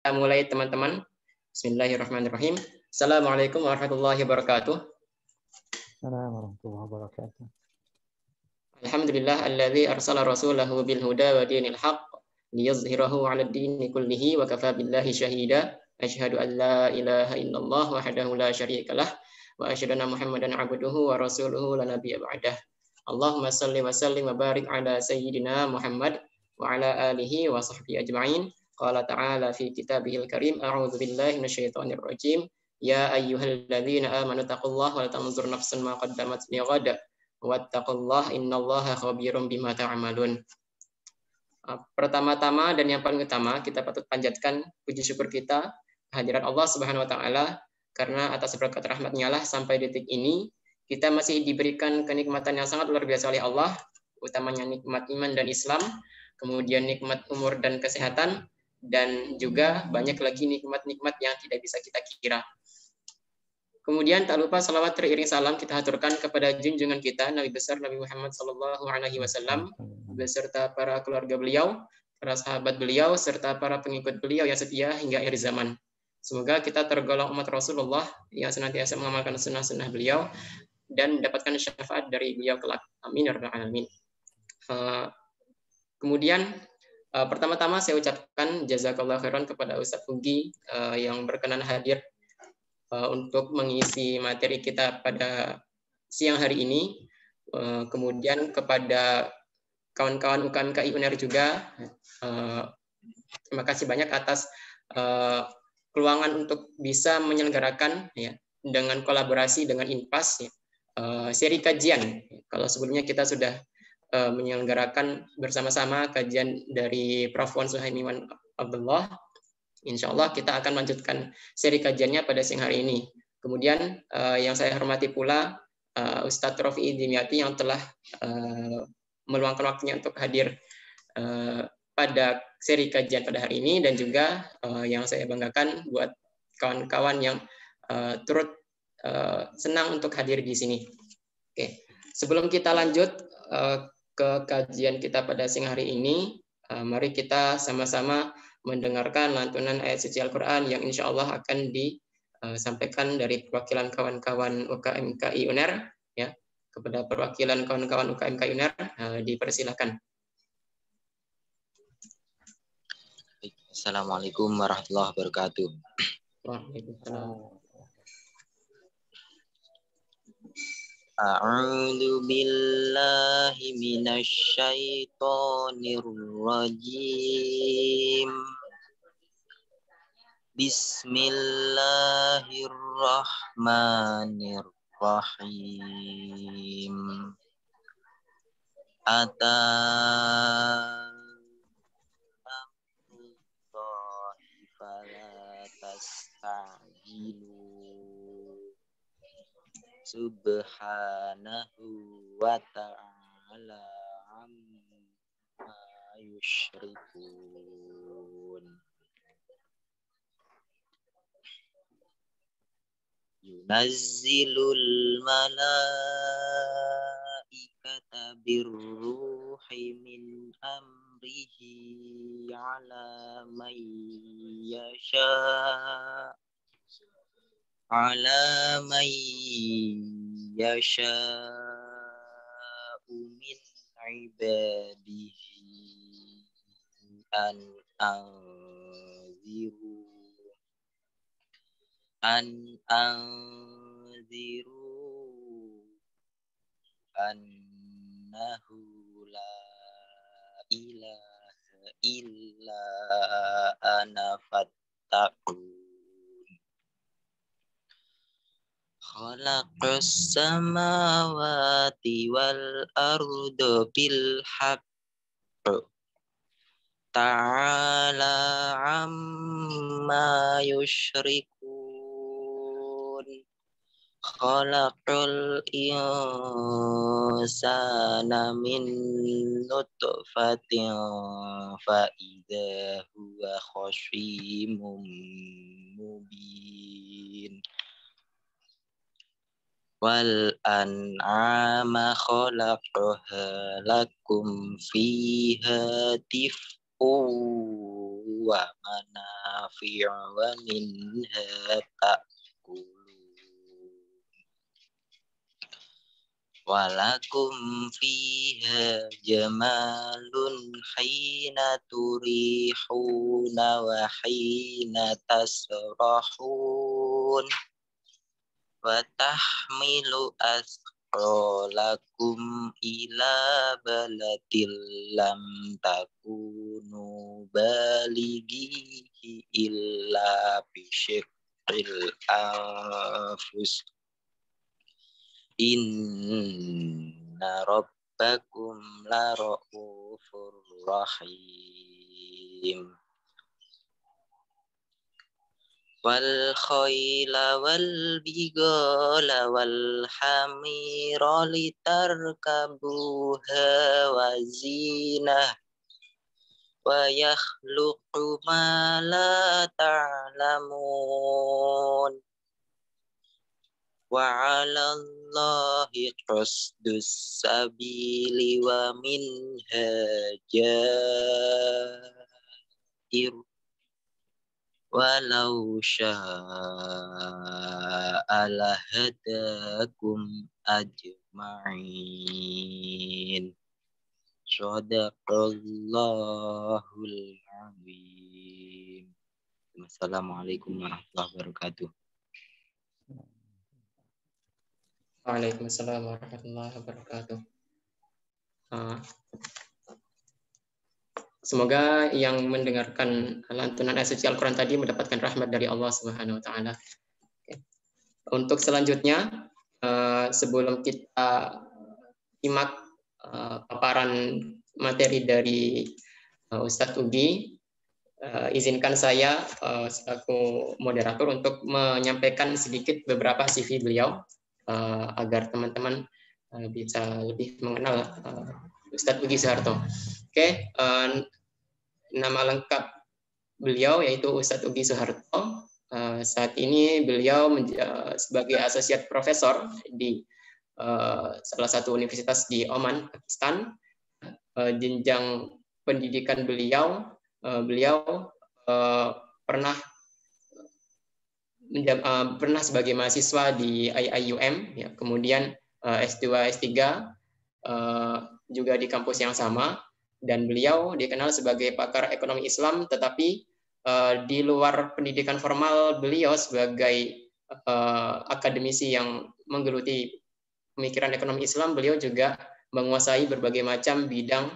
kita mulai teman-teman. Bismillahirrahmanirrahim. Assalamualaikum warahmatullahi wabarakatuh. Assalamualaikum warahmatullahi wabarakatuh. Alhamdulillah alladzi arsala rasulahu bil huda wa dinil haqq liyuzhirahu 'ala ad-dini kullihi wa kafa billahi shahida. Ashhadu an la ilaha illallah wahdahu la syarikalah wa asyhadu anna Muhammadan 'abduhu wa rasuluhu la nabiyya ba'dah. Allahumma salli wa sallim wa barik ala sayyidina Muhammad wa ala alihi wa sahbihi ajma'in. Qala ta'ala fi kitabihil karim, a'udzu billahi minasyaitonir rajim. Ya ayyuhalladzina amanu taqullaha wa la tanzur nafsun ma qaddamat lighad. Wattaqullaha innallaha khabirum bima ta'malun. Ah, pertama-tama dan yang paling utama kita patut panjatkan puji syukur kita kehadiran Allah Subhanahu wa taala karena atas berkat rahmatnya lah sampai detik ini kita masih diberikan kenikmatan yang sangat luar biasa oleh Allah, utamanya nikmat iman dan Islam, kemudian nikmat umur dan kesehatan, dan juga banyak lagi nikmat-nikmat yang tidak bisa kita kira. Kemudian tak lupa salawat teriring salam kita haturkan kepada junjungan kita Nabi besar Nabi Muhammad Sallallahu Alaihi Wasallam beserta para keluarga beliau, para sahabat beliau, serta para pengikut beliau yang setia hingga akhir zaman. Semoga kita tergolong umat Rasulullah yang senantiasa mengamalkan sunnah-sunnah beliau dan mendapatkan syafaat dari beliau kelak. Amin. Uh, kemudian Uh, pertama-tama saya ucapkan jazakallah khairan kepada Ustadz Fugi uh, yang berkenan hadir uh, untuk mengisi materi kita pada siang hari ini. Uh, kemudian kepada kawan-kawan KI UNER juga, uh, terima kasih banyak atas uh, keluangan untuk bisa menyelenggarakan ya, dengan kolaborasi dengan INPAS ya, uh, seri kajian. Ya. Kalau sebelumnya kita sudah Eh, menyelenggarakan bersama-sama kajian dari Prof. Wan Suhaimiwan Abdullah. Insya Allah kita akan lanjutkan seri kajiannya pada siang hari ini. Kemudian uh, yang saya hormati pula uh, Ustadz Rofi Dimyati yang telah uh, meluangkan waktunya untuk hadir uh, pada seri kajian pada hari ini dan juga uh, yang saya banggakan buat kawan-kawan yang uh, turut uh, senang untuk hadir di sini. Oke, okay. sebelum kita lanjut, uh, ke kajian kita pada siang hari ini. Eh, mari kita sama-sama mendengarkan lantunan ayat suci Al-Quran yang insya Allah akan disampaikan eh, dari perwakilan kawan-kawan UKM KI UNER. Ya, kepada perwakilan kawan-kawan UKM KI UNER, eh, dipersilahkan. Assalamualaikum warahmatullahi wabarakatuh. Waalaikumsalam. A'udzu billahi minasy Bismillahirrahmanirrahim Ata Allahu qala subhanahu wa ta'ala amma yushrikun yunazzilul malaikata birruhi min amrihi ala may yasha' ala yasha yasha'u min ibadihi an anziru an anziru annahu la ilaha illa ana khalaqas samawati wal ardu bil haqq ta'ala amma yushrikun khalaqul insana min nutfatin faida huwa khashimun mubin wal an'ama khalaqaha lakum fiha tif'u wa manafi'u wa minha ta'kulun walakum fiha jamalun hina turihuna wa hina tasrahun Watahmilu asqalakum ila baladil lam takunu baligihi illa bisyikril afus Inna rabbakum la ra'ufur rahim. والخيل والبغال والحمير لتركبوها وزينة ويخلق ما لا تعلمون وعلى الله قصد السبيل ومنها جائر walau syaa lahadakum ajma'in Sadaqallahul azim Assalamualaikum warahmatullahi wabarakatuh Waalaikumsalam warahmatullahi wabarakatuh uh. Semoga yang mendengarkan lantunan ayat suci Al-Quran tadi mendapatkan rahmat dari Allah Subhanahu wa taala. Untuk selanjutnya, eh, sebelum kita simak eh, paparan materi dari eh, Ustadz Ugi, izinkan saya selaku moderator untuk menyampaikan sedikit beberapa CV beliau agar teman-teman bisa lebih mengenal Ustadz Ugi Soeharto. Oke, okay, uh, eh, nama lengkap beliau yaitu Ustadz Ugi Soeharto. Uh, saat ini beliau eh, sebagai asosiat profesor di uh, salah satu universitas di Oman, Pakistan. Uh, jenjang pendidikan beliau, uh, beliau uh, pernah pernah sebagai mahasiswa di IIUM, ya, kemudian S2, S3, juga di kampus yang sama dan beliau dikenal sebagai pakar ekonomi Islam tetapi uh, di luar pendidikan formal beliau sebagai uh, akademisi yang menggeluti pemikiran ekonomi Islam beliau juga menguasai berbagai macam bidang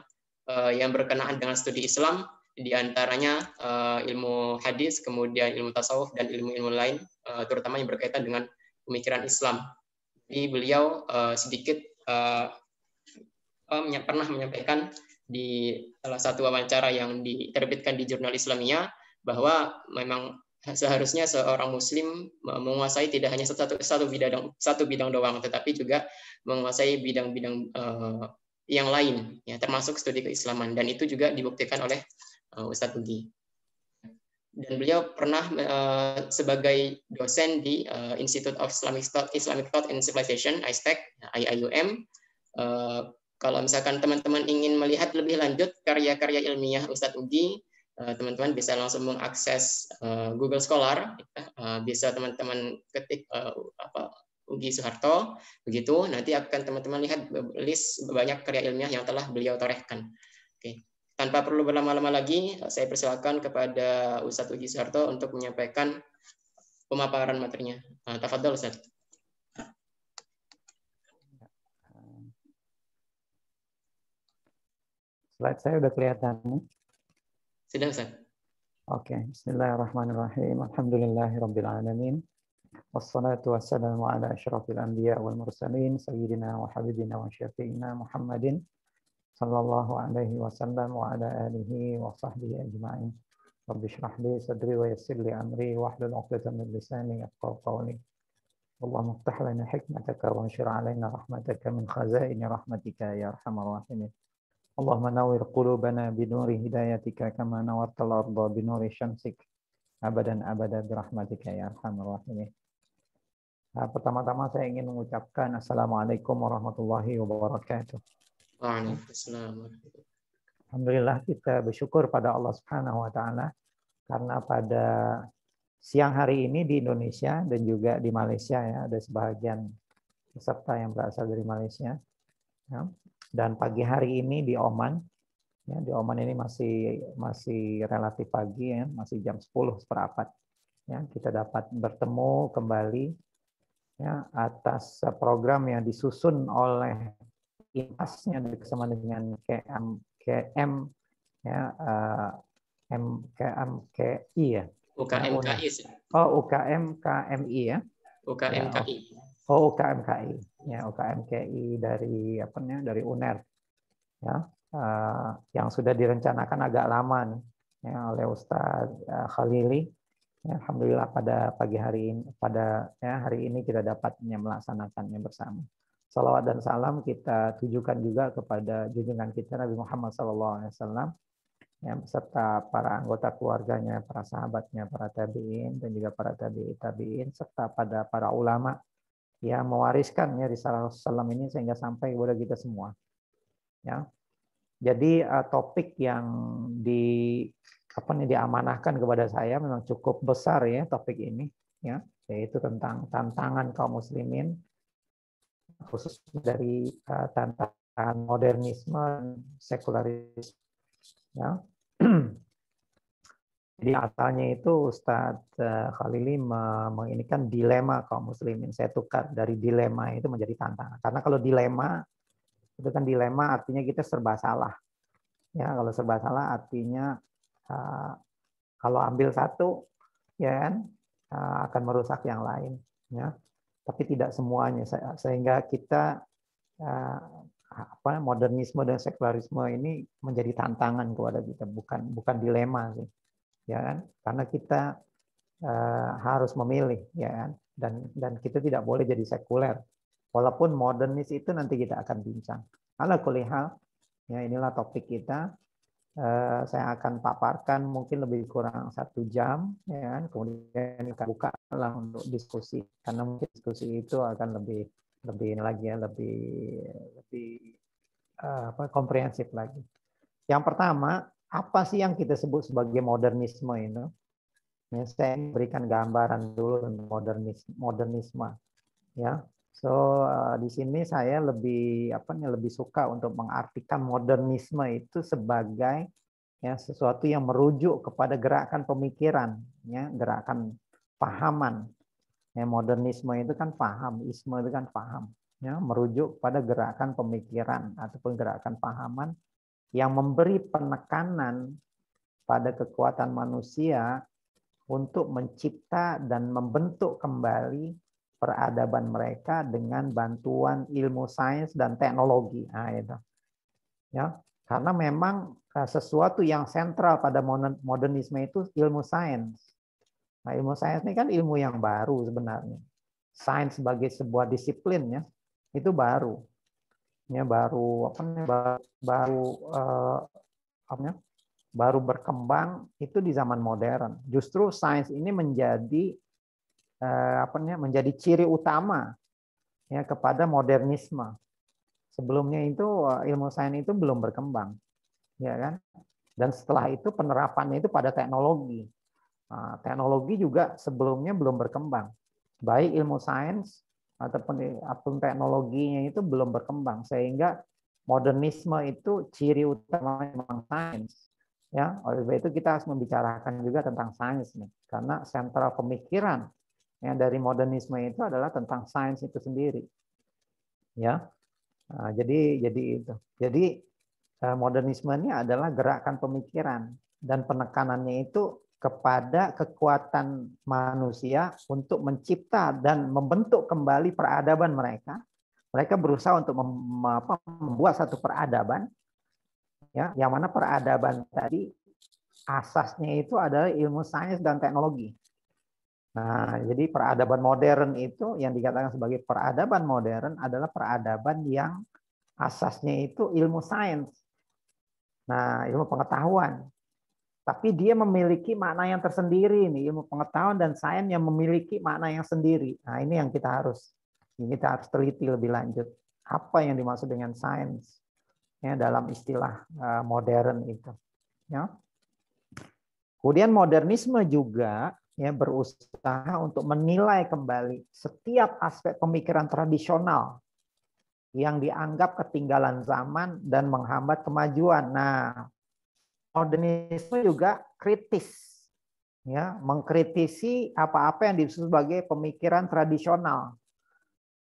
uh, yang berkenaan dengan studi Islam di antaranya uh, ilmu hadis, kemudian ilmu tasawuf dan ilmu-ilmu lain, uh, terutama yang berkaitan dengan pemikiran Islam. Jadi beliau uh, sedikit uh, apa, pernah menyampaikan di salah satu wawancara yang diterbitkan di jurnal Islamia bahwa memang seharusnya seorang muslim menguasai tidak hanya satu satu bidang satu bidang doang tetapi juga menguasai bidang-bidang uh, yang lain ya termasuk studi keislaman dan itu juga dibuktikan oleh uh, Ustadz budi dan beliau pernah uh, sebagai dosen di uh, Institute of Islamic Thought, Islamic Thought and Civilization (ISTEC) IIUM uh, kalau misalkan teman-teman ingin melihat lebih lanjut karya-karya ilmiah Ustadz Ugi, eh, teman-teman bisa langsung mengakses eh, Google Scholar, eh, bisa teman-teman ketik apa, Ugi Soeharto, begitu. Nanti akan teman-teman lihat list banyak karya ilmiah yang telah beliau torehkan. Oke. Tanpa perlu berlama-lama lagi, saya persilakan kepada Ustadz Ugi Soeharto untuk menyampaikan pemaparan materinya. Tafadhol Ustadz. slide saya sudah kelihatan nih. Sudah Ustaz. Oke, okay. bismillahirrahmanirrahim. Alhamdulillahirrabbilalamin. Wassalatu wassalamu ala ashrafil anbiya wal mursalin sayyidina wa habibina wa syafi'ina Muhammadin sallallahu alaihi wasallam wa ala alihi wa sahbihi ajma'in. Rabbi shrah li sadri wa yassir li amri wa hlul 'uqdatam min lisani yafqahu qawli. Allahumma iftah lana hikmataka wa anshur alaina rahmataka min khazaini rahmatika ya arhamar rahimin. bi nuri hidayatika kama nawwartal arda bi nuri syamsik abadan abada bi rahmatika ya arhamar rahimin. Nah, pertama-tama saya ingin mengucapkan Assalamualaikum warahmatullahi wabarakatuh. Waalaikumsalam. Alhamdulillah kita bersyukur pada Allah Subhanahu wa taala karena pada siang hari ini di Indonesia dan juga di Malaysia ya ada sebagian peserta yang berasal dari Malaysia. Ya, dan pagi hari ini di Oman ya di Oman ini masih masih relatif pagi ya masih jam 10 seperempat ya kita dapat bertemu kembali ya atas program yang disusun oleh IMAS-nya bersama dengan KM KM ya uh, eh, KI ya UKMKI oh UKM KMI ya UKMKI oh UKMKI ya UKMKI dari apa namanya dari UNER ya eh, yang sudah direncanakan agak lama nih ya oleh Ustaz eh, Khalili ya, Alhamdulillah pada pagi hari ini pada ya, hari ini kita dapatnya melaksanakannya bersama salawat dan salam kita tujukan juga kepada junjungan kita Nabi Muhammad SAW yang beserta para anggota keluarganya, para sahabatnya, para tabiin dan juga para tabi tabiin serta pada para ulama ya mewariskan ya risalah salam ini sehingga sampai kepada kita semua. Ya. Jadi eh, topik yang di apa nih diamanahkan kepada saya memang cukup besar ya topik ini ya yaitu tentang tantangan kaum muslimin khusus dari eh, tantangan modernisme sekularisme ya Jadi asalnya itu Ustadz eh, Khalili menginginkan dilema kaum muslimin. Saya tukar dari dilema itu menjadi tantangan. Karena kalau dilema, itu kan dilema artinya kita serba salah. Ya, kalau serba salah artinya eh, kalau ambil satu, ya kan, eh, akan merusak yang lain. Ya. Tapi tidak semuanya. Sehingga kita apa modernisme dan sekularisme ini menjadi tantangan kepada kita bukan bukan dilema sih ya kan? Karena kita uh, harus memilih, ya kan? Dan dan kita tidak boleh jadi sekuler. Walaupun modernis itu nanti kita akan bincang. Ala kulihal, ya inilah topik kita. Uh, saya akan paparkan mungkin lebih kurang satu jam, ya kan? Kemudian kita buka lah untuk diskusi, karena mungkin diskusi itu akan lebih lebih ini lagi ya, lebih lebih uh, apa komprehensif lagi. Yang pertama apa sih yang kita sebut sebagai modernisme itu? Ya, saya berikan gambaran dulu tentang modernis, modernisme. Ya, so eh, di sini saya lebih apa nih lebih suka untuk mengartikan modernisme itu sebagai ya sesuatu yang merujuk kepada gerakan pemikiran, ya gerakan pahaman. Ya, modernisme itu kan paham, isme itu kan paham. Ya, merujuk pada gerakan pemikiran ataupun gerakan pahaman yang memberi penekanan pada kekuatan manusia untuk mencipta dan membentuk kembali peradaban mereka dengan bantuan ilmu sains dan teknologi. Nah, itu. Ya, karena memang eh, sesuatu yang sentral pada modernisme itu ilmu sains. Nah, ilmu sains ini kan ilmu yang baru sebenarnya. Sains sebagai sebuah disiplin ya, itu baru ya baru apa namanya baru, baru eh, apa namanya baru berkembang itu di zaman modern. Justru sains ini menjadi eh, apa namanya menjadi ciri utama ya kepada modernisme. Sebelumnya itu eh, ilmu sains itu belum berkembang, ya kan? Dan setelah itu penerapannya itu pada teknologi. Nah, teknologi juga sebelumnya belum berkembang, baik ilmu sains ataupun apapun teknologinya itu belum berkembang sehingga modernisme itu ciri utama memang sains ya oleh sebab itu kita harus membicarakan juga tentang sains nih karena sentral pemikiran ya, dari modernisme itu adalah tentang sains itu sendiri ya nah, jadi jadi itu jadi eh, modernisme ini adalah gerakan pemikiran dan penekanannya itu kepada kekuatan manusia untuk mencipta dan membentuk kembali peradaban mereka. Mereka berusaha untuk mem, apa, membuat satu peradaban, ya, yang mana peradaban tadi asasnya itu adalah ilmu sains dan teknologi. Nah, jadi peradaban modern itu yang dikatakan sebagai peradaban modern adalah peradaban yang asasnya itu ilmu sains. Nah, ilmu pengetahuan tapi dia memiliki makna yang tersendiri ini ilmu pengetahuan dan sains yang memiliki makna yang sendiri nah ini yang kita harus ini kita harus teliti lebih lanjut apa yang dimaksud dengan sains ya dalam istilah eh, modern itu ya kemudian modernisme juga ya berusaha untuk menilai kembali setiap aspek pemikiran tradisional yang dianggap ketinggalan zaman dan menghambat kemajuan nah modernisme juga kritis ya mengkritisi apa-apa yang disebut sebagai pemikiran tradisional.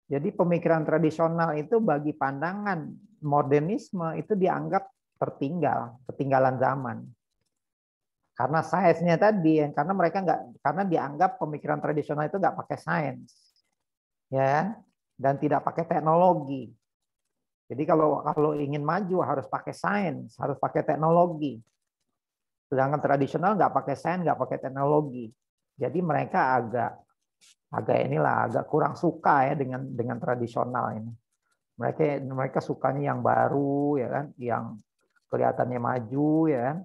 Jadi pemikiran tradisional itu bagi pandangan modernisme itu dianggap tertinggal, ketinggalan zaman. Karena sainsnya tadi, karena mereka nggak, karena dianggap pemikiran tradisional itu nggak pakai sains, ya, dan tidak pakai teknologi. Jadi kalau kalau ingin maju harus pakai sains, harus pakai teknologi Sedangkan tradisional nggak pakai sains, nggak pakai teknologi. Jadi mereka agak agak inilah agak kurang suka ya dengan dengan tradisional ini. Mereka mereka sukanya yang baru ya kan, yang kelihatannya maju ya kan,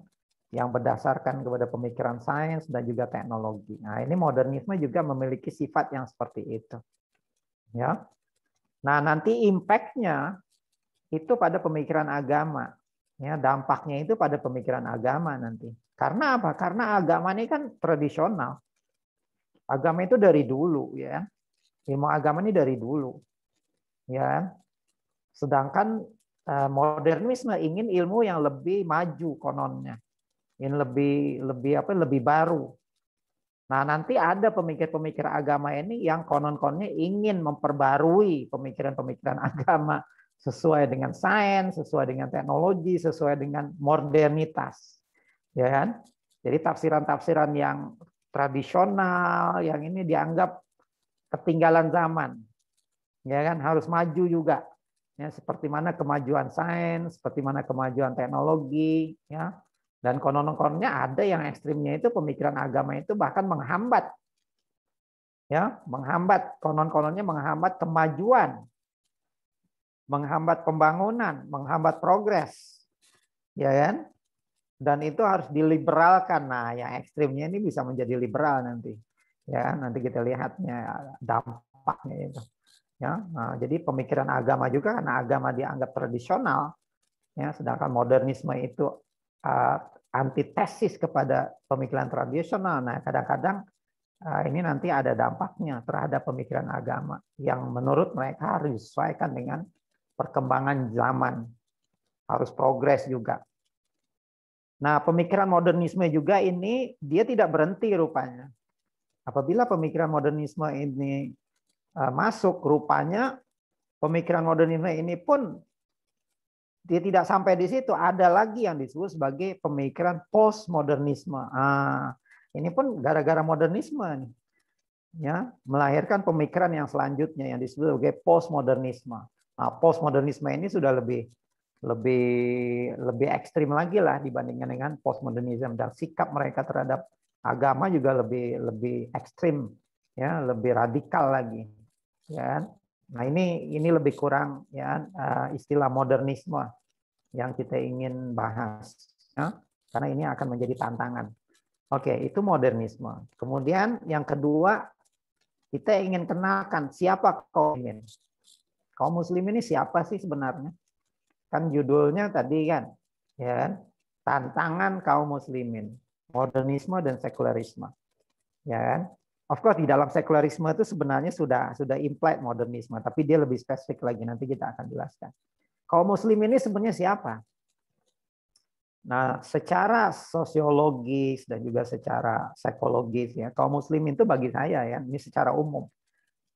yang berdasarkan kepada pemikiran sains dan juga teknologi. Nah, ini modernisme juga memiliki sifat yang seperti itu. Ya. Nah, nanti impactnya itu pada pemikiran agama. Ya, dampaknya itu pada pemikiran agama nanti. Karena apa? Karena agama ini kan tradisional. Agama itu dari dulu ya. Ilmu agama ini dari dulu. Ya. Sedangkan eh, modernisme ingin ilmu yang lebih maju kononnya. Yang lebih lebih apa? lebih baru. Nah, nanti ada pemikir-pemikir agama ini yang konon-kononnya ingin memperbarui pemikiran-pemikiran agama sesuai dengan sains, sesuai dengan teknologi, sesuai dengan modernitas. Ya kan? Jadi tafsiran-tafsiran yang tradisional, yang ini dianggap ketinggalan zaman. Ya kan harus maju juga. Ya, seperti mana kemajuan sains, seperti mana kemajuan teknologi, ya. Dan konon-kononnya ada yang ekstrimnya itu pemikiran agama itu bahkan menghambat. Ya, menghambat konon-kononnya menghambat kemajuan menghambat pembangunan, menghambat progres. Ya kan? Dan itu harus diliberalkan. Nah, yang ekstrimnya ini bisa menjadi liberal nanti. Ya, nanti kita lihatnya dampaknya itu. Ya, nah, jadi pemikiran agama juga karena agama dianggap tradisional, ya, sedangkan modernisme itu uh, antitesis kepada pemikiran tradisional. Nah, kadang-kadang ah, ini nanti ada dampaknya terhadap pemikiran agama yang menurut mereka harus disesuaikan dengan perkembangan zaman. Harus progres juga. Nah, pemikiran modernisme juga ini dia tidak berhenti rupanya. Apabila pemikiran modernisme ini eh, masuk rupanya pemikiran modernisme ini pun dia tidak sampai di situ. Ada lagi yang disebut sebagai pemikiran postmodernisme. Ah, ini pun gara-gara modernisme nih. Ya, melahirkan pemikiran yang selanjutnya yang disebut sebagai postmodernisme. Nah, postmodernisme ini sudah lebih lebih lebih ekstrim lagi lah dibandingkan dengan postmodernisme dan sikap mereka terhadap agama juga lebih lebih ekstrim ya lebih radikal lagi ya kan? nah ini ini lebih kurang ya eh, istilah modernisme yang kita ingin bahas ya karena ini akan menjadi tantangan oke itu modernisme kemudian yang kedua kita ingin kenalkan siapa Komin kaum muslim ini siapa sih sebenarnya? Kan judulnya tadi kan, ya kan? Tantangan kaum muslimin, modernisme dan sekularisme. Ya kan? Of course di dalam sekularisme itu sebenarnya sudah sudah implied modernisme, tapi dia lebih spesifik lagi nanti kita akan jelaskan. Kaum muslim ini sebenarnya siapa? Nah, secara sosiologis dan juga secara psikologis ya, kaum muslim itu bagi saya ya, ini secara umum.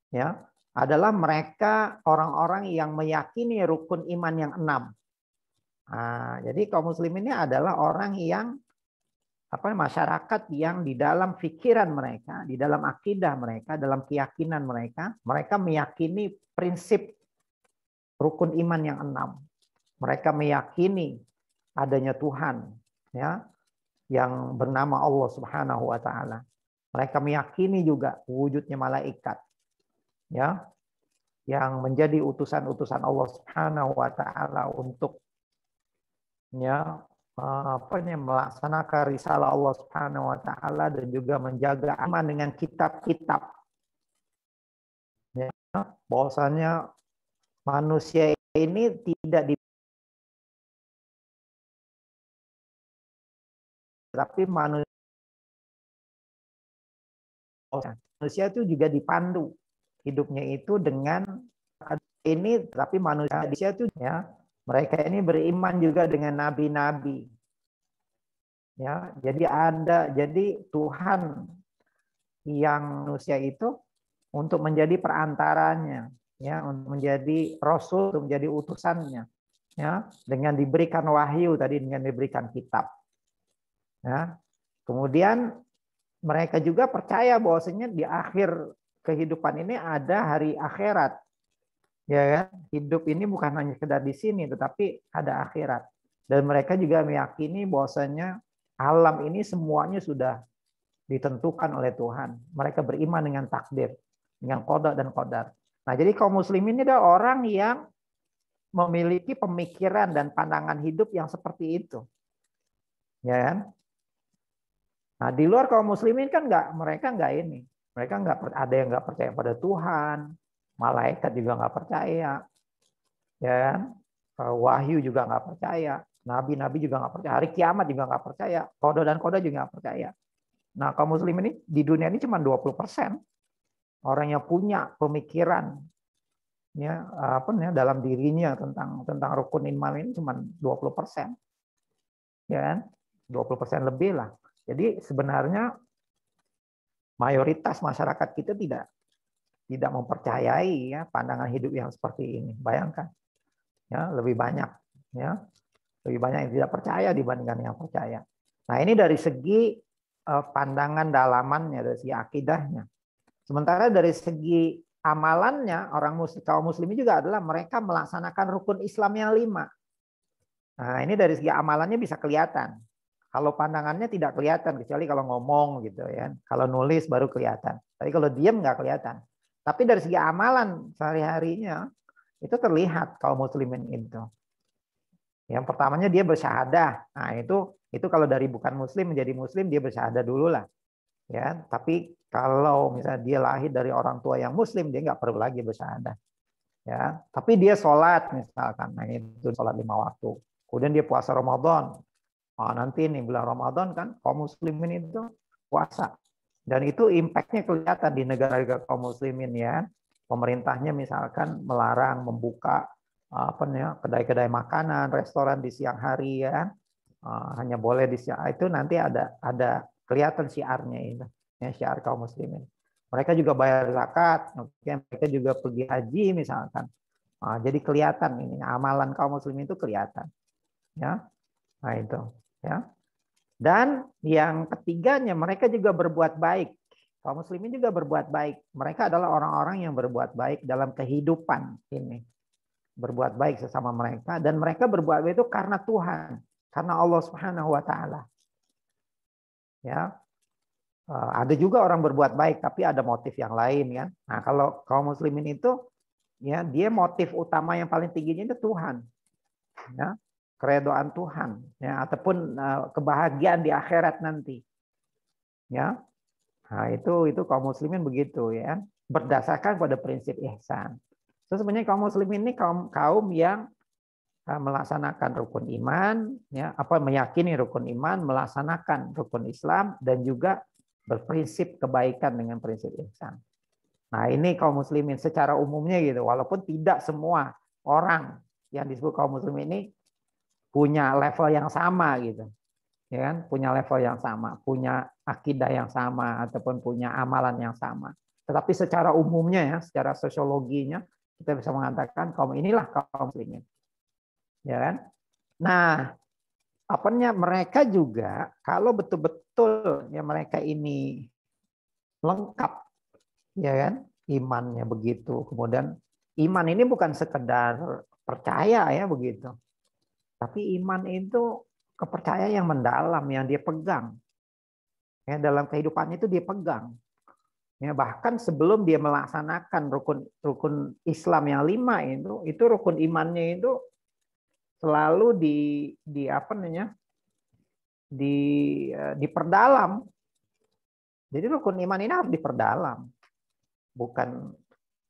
Ya, adalah mereka orang-orang yang meyakini rukun iman yang enam. Nah, jadi kaum muslim ini adalah orang yang apa masyarakat yang di dalam pikiran mereka, di dalam akidah mereka, dalam keyakinan mereka, mereka meyakini prinsip rukun iman yang enam. Mereka meyakini adanya Tuhan, ya, yang bernama Allah Subhanahu wa taala. Mereka meyakini juga wujudnya malaikat ya yang menjadi utusan-utusan Allah Subhanahu wa taala untuk ya eh, apa ini, melaksanakan risalah Allah Subhanahu wa taala dan juga menjaga aman dengan kitab-kitab. Ya, bahwasanya manusia ini tidak di tapi manusia manusia itu juga dipandu hidupnya itu dengan ini tapi manusia di situ ya mereka ini beriman juga dengan nabi-nabi ya jadi ada jadi Tuhan yang manusia itu untuk menjadi perantaranya ya untuk menjadi rasul untuk menjadi utusannya ya dengan diberikan wahyu tadi dengan diberikan kitab ya kemudian mereka juga percaya bahwasanya di akhir kehidupan ini ada hari akhirat. Ya kan? Hidup ini bukan hanya sekedar di sini tetapi ada akhirat. Dan mereka juga meyakini bahwasanya alam ini semuanya sudah ditentukan oleh Tuhan. Mereka beriman dengan takdir, dengan kodok dan kodar. Nah, jadi kaum muslimin ini adalah orang yang memiliki pemikiran dan pandangan hidup yang seperti itu. Ya kan? Nah, di luar kaum muslimin kan enggak mereka enggak ini, mereka nggak ada yang nggak percaya pada Tuhan, malaikat juga nggak percaya, ya eh, wahyu juga nggak percaya, nabi-nabi juga nggak percaya, hari kiamat juga nggak percaya, kodo dan koda juga nggak percaya. Nah, kaum muslim ini di dunia ini cuma 20 persen orang yang punya pemikiran ya apa ya dalam dirinya tentang tentang rukun iman ini cuma 20 persen, ya 20 kan? persen lebih lah. Jadi sebenarnya mayoritas masyarakat kita tidak tidak mempercayai ya pandangan hidup yang seperti ini. Bayangkan. Ya, lebih banyak ya. Lebih banyak yang tidak percaya dibandingkan yang percaya. Nah, ini dari segi eh, pandangan dalamannya dari segi akidahnya. Sementara dari segi amalannya orang muslim, kaum muslimin juga adalah mereka melaksanakan rukun Islam yang lima. Nah, ini dari segi amalannya bisa kelihatan. Kalau pandangannya tidak kelihatan kecuali kalau ngomong gitu ya. Kalau nulis baru kelihatan. Tapi kalau diam nggak kelihatan. Tapi dari segi amalan sehari-harinya itu terlihat kalau muslimin itu. Yang pertamanya dia bersyahadah. Nah, itu itu kalau dari bukan muslim menjadi muslim dia bersyahadah dulu lah. Ya, tapi kalau misalnya dia lahir dari orang tua yang muslim dia nggak perlu lagi bersyahadah. Ya, tapi dia sholat misalkan, nah itu sholat lima waktu. Kemudian dia puasa Ramadan, Oh, nanti ini bulan Ramadan kan kaum muslimin itu puasa. Dan itu impactnya kelihatan di negara-negara kaum muslimin ya. Pemerintahnya misalkan melarang membuka ah, apa ya, kedai-kedai makanan, restoran di siang hari ya. Kan. Ah, hanya boleh di siang itu nanti ada ada kelihatan siarnya itu ya siar kaum muslimin. Mereka juga bayar zakat, mereka juga pergi haji misalkan. jadi kelihatan ini amalan kaum muslimin itu kelihatan. Ya. Nah, itu. Ya. Dan yang ketiganya mereka juga berbuat baik. Kaum muslimin juga berbuat baik. Mereka adalah orang-orang yang berbuat baik dalam kehidupan ini. Berbuat baik sesama mereka dan mereka berbuat baik itu karena Tuhan, karena Allah Subhanahu wa taala. Ya. Eh, ada juga orang berbuat baik tapi ada motif yang lain ya. Nah, kalau kaum muslimin itu ya dia motif utama yang paling tingginya itu Tuhan. Ya keredoan Tuhan ya ataupun eh, kebahagiaan di akhirat nanti. Ya. Nah, itu itu kaum muslimin begitu ya, berdasarkan pada prinsip ihsan. So, sebenarnya kaum muslimin ini kaum kaum yang eh, melaksanakan rukun iman, ya, apa meyakini rukun iman, melaksanakan rukun Islam dan juga berprinsip kebaikan dengan prinsip ihsan. Nah, ini kaum muslimin secara umumnya gitu, walaupun tidak semua orang yang disebut kaum muslim ini punya level yang sama gitu ya kan punya level yang sama punya akidah yang sama ataupun punya amalan yang sama tetapi secara umumnya ya secara sosiologinya kita bisa mengatakan kaum inilah kaum muslimin ya kan nah apanya mereka juga kalau betul-betul ya mereka ini lengkap ya kan imannya begitu kemudian iman ini bukan sekedar percaya ya begitu tapi iman itu kepercayaan yang mendalam yang dia pegang. Ya, dalam kehidupannya itu dia pegang. Ya, bahkan sebelum dia melaksanakan rukun rukun Islam yang lima itu, itu rukun imannya itu selalu di di apa namanya? di e, diperdalam. Jadi rukun iman ini harus diperdalam. Bukan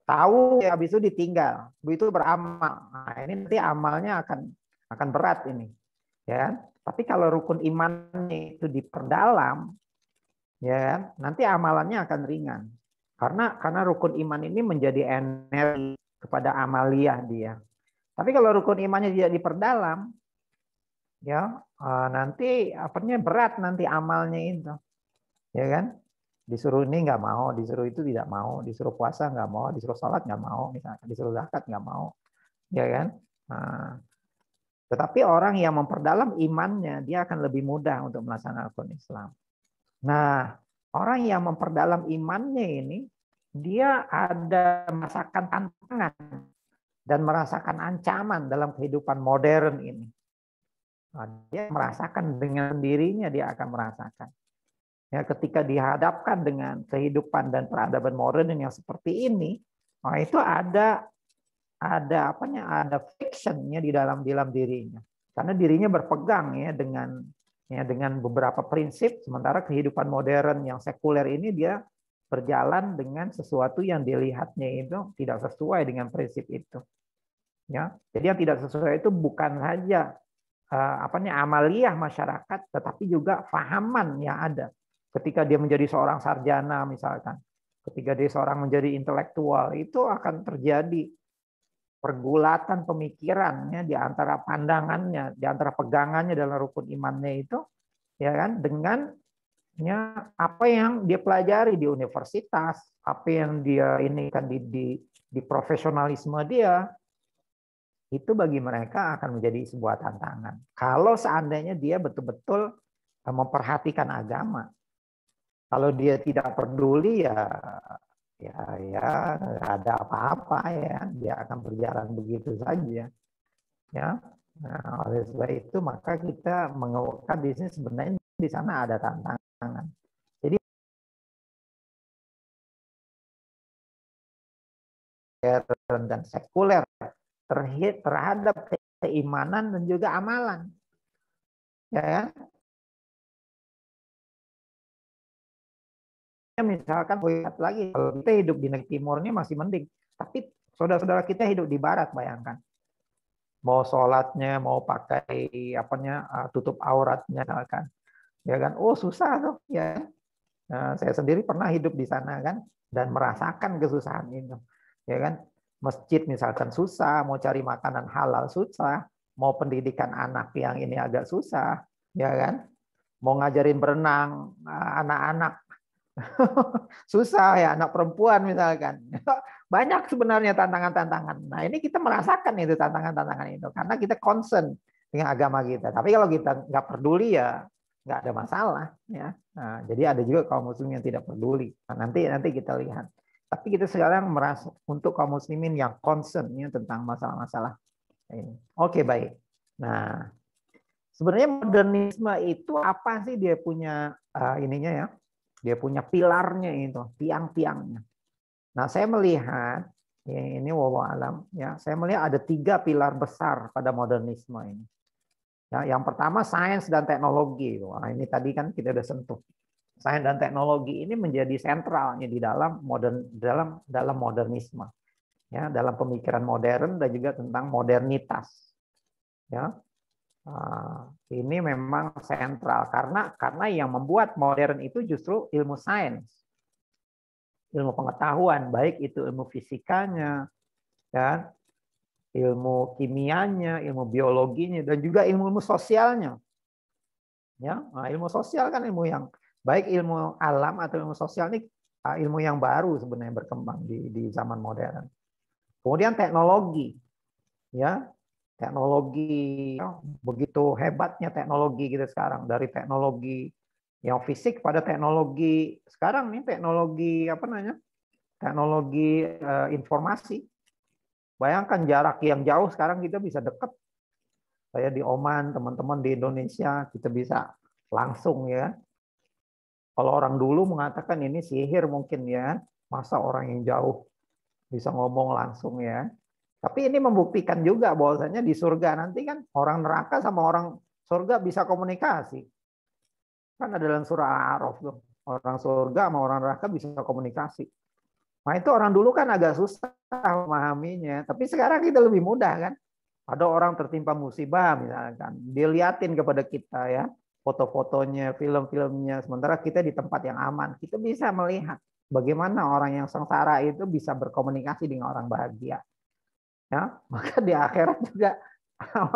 tahu ya habis itu ditinggal, habis itu beramal. Nah, ini nanti amalnya akan akan berat ini. Ya, tapi kalau rukun imannya itu diperdalam, ya nanti amalannya akan ringan. Karena karena rukun iman ini menjadi energi kepada amalia dia. Tapi kalau rukun imannya tidak diperdalam, ya eh, nanti apanya berat nanti amalnya itu, ya kan? Disuruh ini nggak mau, disuruh itu tidak mau, disuruh puasa nggak mau, disuruh sholat nggak mau, misalnya disuruh zakat nggak mau, ya kan? Nah, tetapi orang yang memperdalam imannya, dia akan lebih mudah untuk melaksanakan Islam. Nah, orang yang memperdalam imannya ini, dia ada merasakan tantangan dan merasakan ancaman dalam kehidupan modern ini. Nah, dia merasakan dengan dirinya dia akan merasakan. Ya, ketika dihadapkan dengan kehidupan dan peradaban modern yang seperti ini, nah itu ada ada apa apanya ada fictionnya di dalam dalam dirinya karena dirinya berpegang ya dengan ya dengan beberapa prinsip sementara kehidupan modern yang sekuler ini dia berjalan dengan sesuatu yang dilihatnya itu tidak sesuai dengan prinsip itu ya jadi yang tidak sesuai itu bukan saja eh, apanya amaliah masyarakat tetapi juga fahaman yang ada ketika dia menjadi seorang sarjana misalkan ketika dia seorang menjadi intelektual itu akan terjadi pergulatan pemikirannya di antara pandangannya, di antara pegangannya dalam rukun imannya itu, ya kan, dengan ya, apa yang dia pelajari di universitas, apa yang dia ini kan di, di, di profesionalisme dia, itu bagi mereka akan menjadi sebuah tantangan. Kalau seandainya dia betul-betul eh, memperhatikan agama, kalau dia tidak peduli ya ya ya ada apa-apa ya dia akan berjalan begitu saja ya nah, oleh sebab itu maka kita mengelola bisnis sebenarnya di sana ada tantangan jadi dan sekuler terhadap keimanan dan juga amalan ya, ya. misalkan lihat lagi kalau kita hidup di negeri timur ini masih mending, tapi saudara-saudara kita hidup di barat bayangkan. Mau sholatnya, mau pakai apanya eh, tutup auratnya kan. Ya kan? Oh, susah tuh ya. Kan? Nah, saya sendiri pernah hidup di sana kan dan merasakan kesusahan itu. Ya kan? Masjid misalkan susah, mau cari makanan halal susah, mau pendidikan anak yang ini agak susah, ya kan? Mau ngajarin berenang eh, anak-anak Susah ya anak perempuan misalkan. Banyak sebenarnya tantangan-tantangan. Nah ini kita merasakan itu tantangan-tantangan itu karena kita concern dengan agama kita. Tapi kalau kita nggak peduli ya nggak ada masalah ya. Nah, jadi ada juga kaum muslim yang tidak peduli. Nah, nanti nanti kita lihat. Tapi kita sekarang merasa untuk kaum muslimin yang concern ya, tentang masalah-masalah ini. Oke baik. Nah sebenarnya modernisme itu apa sih dia punya uh, ininya ya? Dia punya pilarnya itu, tiang-tiangnya. Nah, saya melihat ya ini wawa alam ya, saya melihat ada tiga pilar besar pada modernisme ini. Ya, yang pertama sains dan teknologi. Wah, ini tadi kan kita sudah sentuh. Sains dan teknologi ini menjadi sentralnya di dalam modern dalam dalam modernisme. Ya, dalam pemikiran modern dan juga tentang modernitas. Ya, Eh, ini memang sentral karena karena yang membuat modern itu justru ilmu sains, ilmu pengetahuan, baik itu ilmu fisikanya, dan ilmu kimianya, ilmu biologinya, dan juga ilmu-ilmu sosialnya. Ya, nah, ilmu sosial kan ilmu yang baik ilmu alam atau ilmu sosial ini ah, ilmu yang baru sebenarnya berkembang di, di zaman modern. Kemudian teknologi, ya teknologi ya, begitu hebatnya teknologi kita sekarang dari teknologi yang fisik pada teknologi sekarang nih teknologi apa namanya teknologi uh, informasi bayangkan jarak yang jauh sekarang kita bisa dekat saya di Oman teman-teman di Indonesia kita bisa langsung ya kalau orang dulu mengatakan ini sihir mungkin ya masa orang yang jauh bisa ngomong langsung ya tapi ini membuktikan juga bahwasanya di surga nanti kan orang neraka sama orang surga bisa komunikasi. Kan ada dalam surah Al-A'raf tuh. Orang surga sama orang neraka bisa komunikasi. Nah itu orang dulu kan agak susah memahaminya. Tapi sekarang kita lebih mudah kan. Ada orang tertimpa musibah misalkan. Diliatin kepada kita ya. Foto-fotonya, film-filmnya. Sementara kita di tempat yang aman. Kita bisa melihat bagaimana orang yang sengsara itu bisa berkomunikasi dengan orang bahagia ya maka di akhirat juga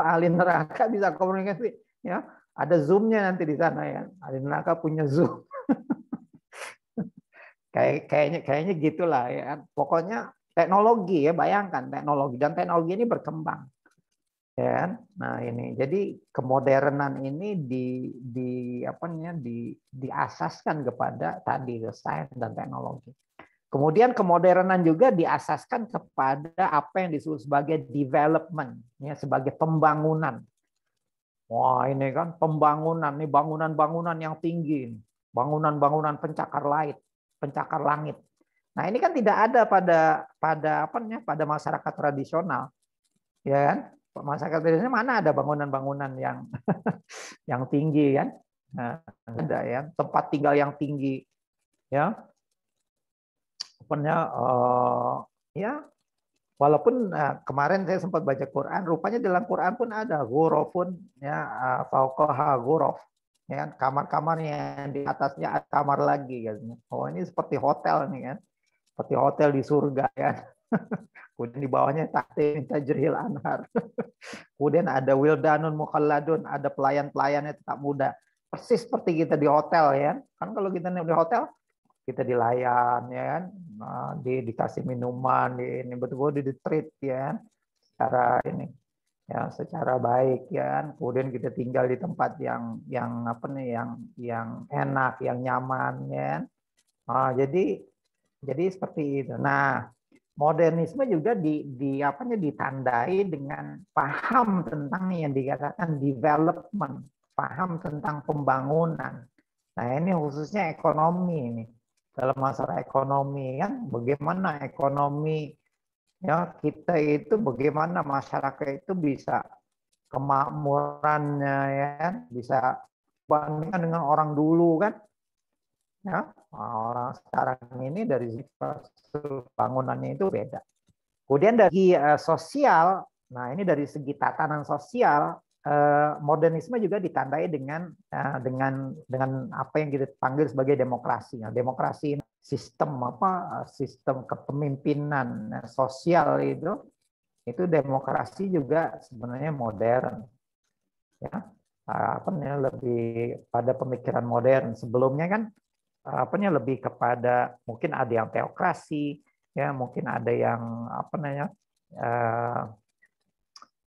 ahli neraka bisa komunikasi ya ada zoomnya nanti di sana ya ahli neraka punya zoom kayak kayaknya kayaknya gitulah ya pokoknya teknologi ya bayangkan teknologi dan teknologi ini berkembang ya kan? nah ini jadi kemodernan ini di di apa namanya di diasaskan kepada tadi sains dan teknologi Kemudian kemodernan juga diasaskan kepada apa yang disebut sebagai development, ya, sebagai pembangunan. Wah ini kan pembangunan, ini bangunan-bangunan yang tinggi, bangunan-bangunan pencakar langit, pencakar langit. Nah ini kan tidak ada pada pada apa ya, pada masyarakat tradisional, ya kan? Masyarakat tradisional mana ada bangunan-bangunan yang yang tinggi kan? Nah, ada ya tempat tinggal yang tinggi, ya sebenarnya uh, eh, ya walaupun uh, kemarin saya sempat baca Quran rupanya dalam Quran pun ada ghurafun ya uh, fauqaha ya kan kamar-kamarnya di atasnya ada kamar lagi kan. Oh ini seperti hotel nih kan. Seperti hotel di surga kan. Kemudian di bawahnya minta jerhil anhar. Kemudian ada wildanun mukhaladun ada pelayan-pelayannya tetap muda. Persis seperti kita di hotel ya. Kan kalau kita di hotel kita dilayan ya kan nah, di dikasih minuman di ini betul-betul di, treat ya kan? secara ini ya secara baik ya kan? kemudian kita tinggal di tempat yang yang apa nih yang yang enak yang nyaman ya nah, jadi jadi seperti itu nah modernisme juga di di apanya ditandai dengan paham tentang yang dikatakan development paham tentang pembangunan Nah ini khususnya ekonomi ini dalam masalah ekonomi ya bagaimana ekonomi ya kita itu bagaimana masyarakat itu bisa kemakmurannya ya kan? bisa bandingkan dengan orang dulu kan ya orang sekarang ini dari bangunannya itu beda kemudian dari eh, sosial nah ini dari segi tatanan sosial Eh, modernisme juga ditandai dengan eh, dengan dengan apa yang kita panggil sebagai demokrasi. Nah, demokrasi sistem apa eh, sistem kepemimpinan sosial itu itu demokrasi juga sebenarnya modern. Ya. Apa namanya lebih pada pemikiran modern. Sebelumnya kan apa namanya lebih kepada mungkin ada yang teokrasi, ya mungkin ada yang apa namanya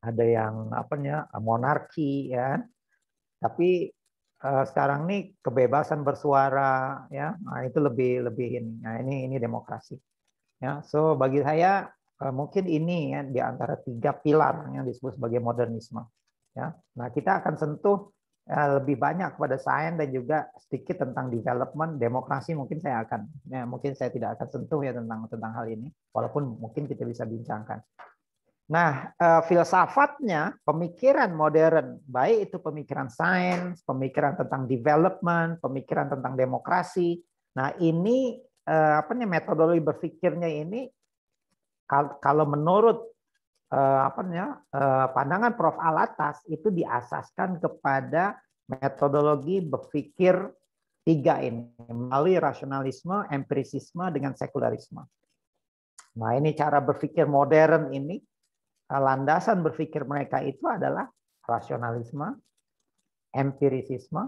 ada yang apa ya monarki ya kan? tapi uh, sekarang nih kebebasan bersuara ya nah, itu lebih lebih ini nah ini ini demokrasi ya so bagi saya uh, mungkin ini ya di antara tiga pilar yang disebut sebagai modernisme ya nah kita akan sentuh uh, lebih banyak kepada sains dan juga sedikit tentang development demokrasi mungkin saya akan ya, mungkin saya tidak akan sentuh ya tentang tentang hal ini walaupun mungkin kita bisa bincangkan Nah, eh, filsafatnya pemikiran modern, baik itu pemikiran sains, pemikiran tentang development, pemikiran tentang demokrasi. Nah, ini eh, apa nih metodologi berpikirnya ini kalau menurut eh, apa namanya pandangan Prof Alatas itu diasaskan kepada metodologi berpikir tiga ini melalui rasionalisme, empirisisme dengan sekularisme. Nah, ini cara berpikir modern ini Nah, landasan berpikir mereka itu adalah rasionalisme, empirisisme,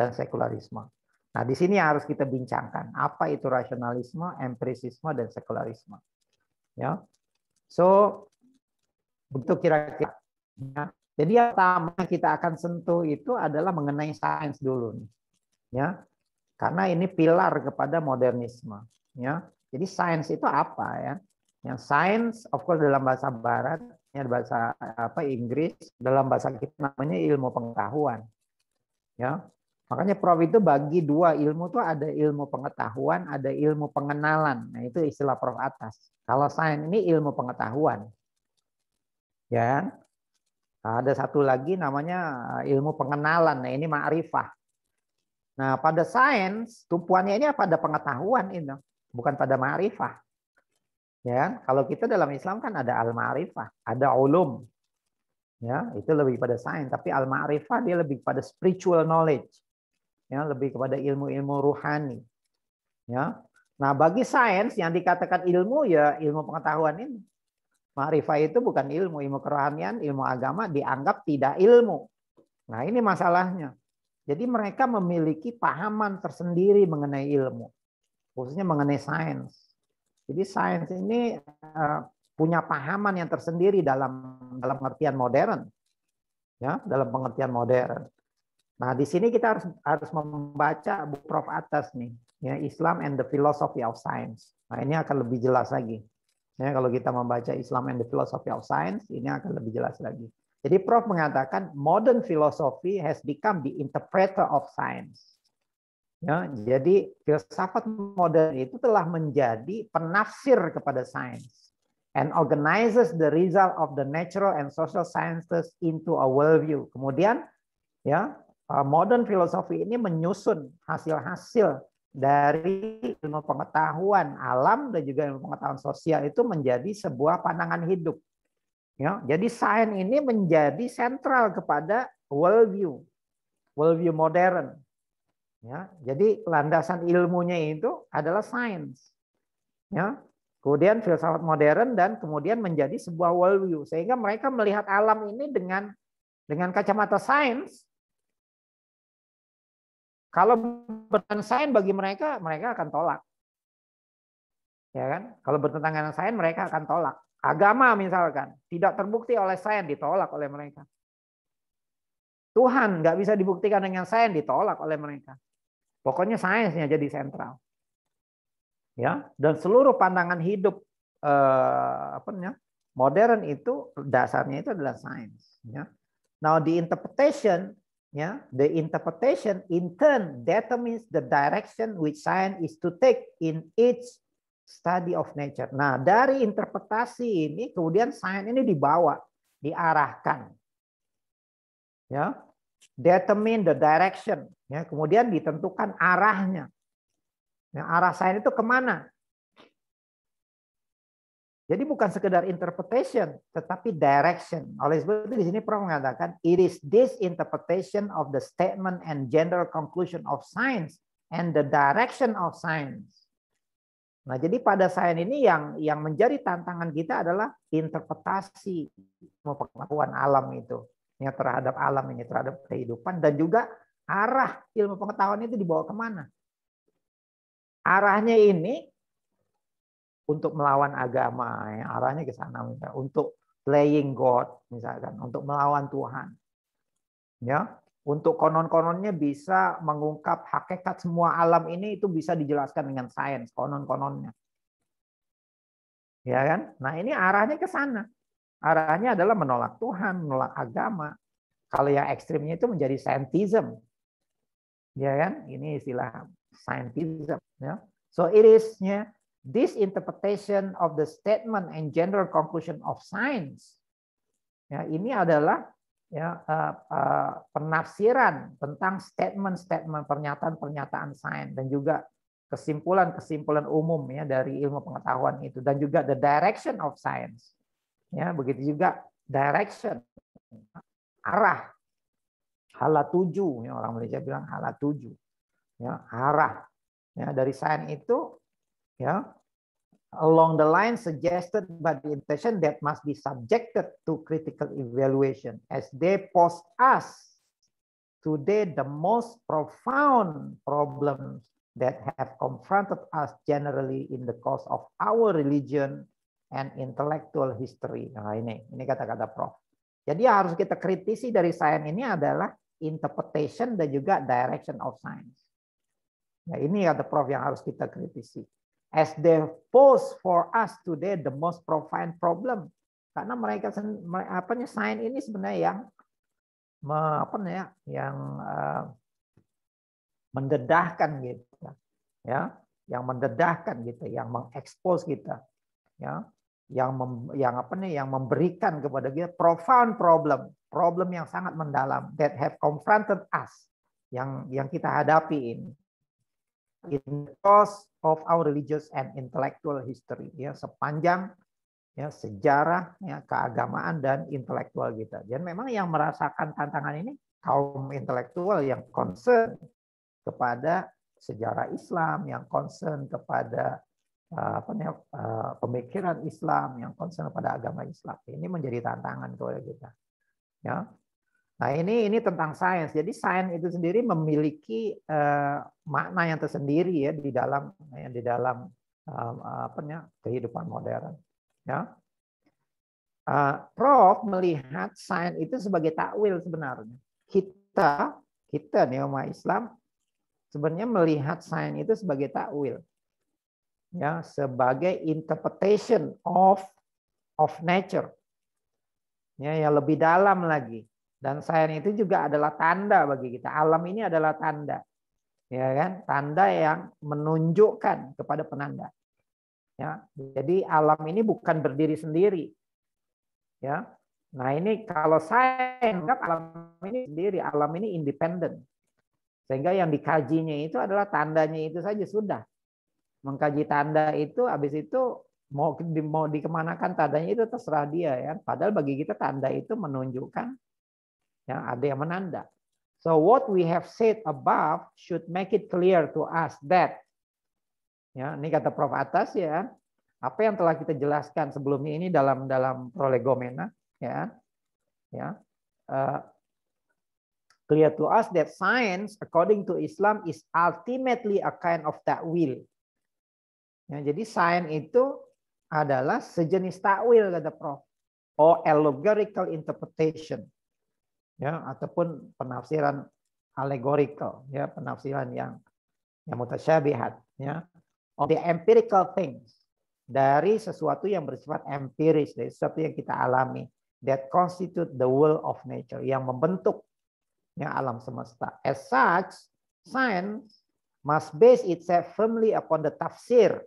dan sekularisme. Nah, di sini yang harus kita bincangkan. Apa itu rasionalisme, empirisisme, dan sekularisme? Ya. So, begitu kira-kira. Ya. Jadi yang pertama kita akan sentuh itu adalah mengenai sains dulu nih. Ya. Karena ini pilar kepada modernisme, ya. Jadi sains itu apa ya? yang sains, of course dalam bahasa Barat, ya bahasa apa Inggris, dalam bahasa kita namanya ilmu pengetahuan. Ya, makanya Prof itu bagi dua ilmu tuh ada ilmu pengetahuan, ada ilmu pengenalan. Nah itu istilah Prof atas. Kalau sains ini ilmu pengetahuan, ya. Nah, ada satu lagi namanya eh, ilmu pengenalan. Nah ini ma'rifah. Nah pada sains tumpuannya ini pada pengetahuan ini bukan pada ma'rifah. Ya, kan? kalau kita dalam Islam kan ada al-ma'rifah, ada ulum. Ya, itu lebih pada sains, tapi al-ma'rifah dia lebih pada spiritual knowledge. Ya, lebih kepada ilmu-ilmu ruhani. Ya. Nah, bagi sains yang dikatakan ilmu ya ilmu pengetahuan ini. Ma'rifah itu bukan ilmu, ilmu kerohanian, ilmu agama dianggap tidak ilmu. Nah, ini masalahnya. Jadi mereka memiliki pahaman tersendiri mengenai ilmu, khususnya mengenai sains. Jadi sains ini eh, punya pahaman yang tersendiri dalam dalam pengertian modern, ya dalam pengertian modern. Nah di sini kita harus harus membaca Bu Prof atas nih, ya Islam and the Philosophy of Science. Nah ini akan lebih jelas lagi. Ya, kalau kita membaca Islam and the Philosophy of Science, ini akan lebih jelas lagi. Jadi Prof mengatakan modern philosophy has become the interpreter of science. Ya, jadi filsafat modern itu telah menjadi penafsir kepada sains and organizes the result of the natural and social sciences into a worldview. Kemudian ya eh, modern filosofi ini menyusun hasil-hasil dari ilmu pengetahuan alam dan juga ilmu pengetahuan sosial itu menjadi sebuah pandangan hidup. Ya, jadi sains ini menjadi sentral kepada worldview, worldview modern Ya, jadi landasan ilmunya itu adalah sains. Ya, kemudian filsafat modern dan kemudian menjadi sebuah worldview sehingga mereka melihat alam ini dengan dengan kacamata sains. Kalau bertentangan sains bagi mereka, mereka akan tolak. Ya kan? Kalau bertentangan sains mereka akan tolak. Agama misalkan tidak terbukti oleh sains ditolak oleh mereka. Tuhan nggak bisa dibuktikan dengan sains ditolak oleh mereka. Pokoknya sainsnya jadi sentral. Ya, dan seluruh pandangan hidup eh, apa namanya? modern itu dasarnya itu adalah sains, ya. Now the interpretation ya, the interpretation in turn determines the direction which science is to take in its study of nature. Nah, dari interpretasi ini kemudian sains ini dibawa, diarahkan. Ya, determine the direction Ya, kemudian ditentukan arahnya. Ya, arah sains itu kemana? Jadi bukan sekedar interpretation, tetapi direction. Oleh sebab itu di sini Prof mengatakan, it is this interpretation of the statement and general conclusion of science and the direction of science. Nah, jadi pada sains ini yang yang menjadi tantangan kita adalah interpretasi pengetahuan alam itu, ya terhadap alam ini, terhadap kehidupan dan juga arah ilmu pengetahuan itu dibawa kemana? Arahnya ini untuk melawan agama, ya, arahnya ke sana misalnya, untuk playing God misalkan, untuk melawan Tuhan. Ya, untuk konon-kononnya bisa mengungkap hakikat semua alam ini itu bisa dijelaskan dengan sains konon-kononnya. Ya kan? Nah, ini arahnya ke sana. Arahnya adalah menolak Tuhan, menolak agama. Kalau yang ekstrimnya itu menjadi scientism. Ya kan? Ini istilah scientism. Ya. So it is ya, this interpretation of the statement and general conclusion of science. Ya, ini adalah ya, uh, uh, penafsiran tentang statement-statement pernyataan-pernyataan sains dan juga kesimpulan-kesimpulan umum ya dari ilmu pengetahuan itu dan juga the direction of science. Ya, begitu juga direction arah Hala tujuh, ya orang Malaysia bilang hala tujuh. Ya, arah. Ya, dari sign itu ya along the line suggested by the intention that must be subjected to critical evaluation as they pose us today the most profound problems that have confronted us generally in the course of our religion and intellectual history. Nah, ini ini kata-kata Prof. Jadi harus kita kritisi dari sains ini adalah interpretation dan juga direction of science. Nah, ini ada prof yang harus kita kritisi. As they pose for us today the most profound problem. Karena mereka apa nih sains ini sebenarnya yang apa ya, yang uh, mendedahkan gitu. Ya, yang mendedahkan gitu, yang mengekspos kita. Ya, yang mem, yang apa nih yang memberikan kepada kita profound problem problem yang sangat mendalam that have confronted us yang yang kita hadapi ini in the course of our religious and intellectual history ya sepanjang ya sejarah ya keagamaan dan intelektual kita. Dan memang yang merasakan tantangan ini kaum intelektual yang concern kepada sejarah Islam, yang concern kepada uh, apa namanya uh, pemikiran Islam, yang concern pada agama Islam. Ini menjadi tantangan kepada kita. Ya. Nah ini ini tentang sains. Jadi sains itu sendiri memiliki eh, makna yang tersendiri ya di dalam ya di dalam eh, apa ya, kehidupan modern. Ya. Eh, Prof melihat sains itu sebagai takwil sebenarnya. Kita kita neoma Islam sebenarnya melihat sains itu sebagai takwil ya sebagai interpretation of of nature ya yang lebih dalam lagi. Dan sains itu juga adalah tanda bagi kita. Alam ini adalah tanda. Ya kan? Tanda yang menunjukkan kepada penanda. Ya. Jadi alam ini bukan berdiri sendiri. Ya. Nah, ini kalau saya anggap alam ini sendiri, alam ini independen. Sehingga yang dikajinya itu adalah tandanya itu saja sudah. Mengkaji tanda itu habis itu mau di, mau dikemanakan tandanya itu terserah dia ya. Padahal bagi kita tanda itu menunjukkan ya ada yang menanda. So what we have said above should make it clear to us that ya ini kata Prof atas ya apa yang telah kita jelaskan sebelumnya ini dalam dalam prolegomena ya ya uh, clear to us that science according to Islam is ultimately a kind of will. Ya, jadi sains itu adalah sejenis takwil kata Prof. Oh, allegorical interpretation. Ya, ataupun penafsiran allegorical, ya, penafsiran yang yang mutasyabihat, ya. Of the empirical things dari sesuatu yang bersifat empiris, dari sesuatu yang kita alami that constitute the world of nature yang membentuk yang alam semesta. As such, science must base itself firmly upon the tafsir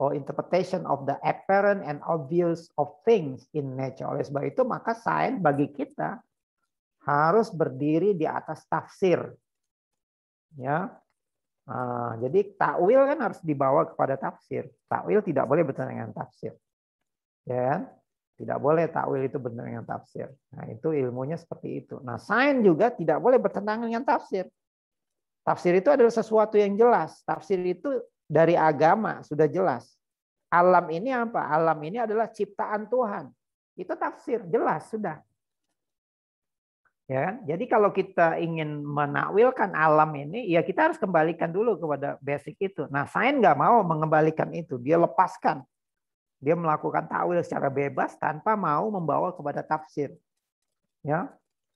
or interpretation of the apparent and obvious of things in nature. Oleh sebab itu, maka sains bagi kita harus berdiri di atas tafsir. Ya. Nah, jadi takwil kan harus dibawa kepada tafsir. Takwil tidak boleh bertentangan tafsir. Ya kan? Tidak boleh takwil itu bertentangan tafsir. Nah, itu ilmunya seperti itu. Nah, sains juga tidak boleh bertentangan dengan tafsir. Tafsir itu adalah sesuatu yang jelas. Tafsir itu dari agama sudah jelas. Alam ini apa? Alam ini adalah ciptaan Tuhan. Itu tafsir jelas sudah. Ya kan? Jadi kalau kita ingin menakwilkan alam ini, ya kita harus kembalikan dulu kepada basic itu. Nah, saya nggak mau mengembalikan itu. Dia lepaskan. Dia melakukan takwil secara bebas tanpa mau membawa kepada tafsir. Ya,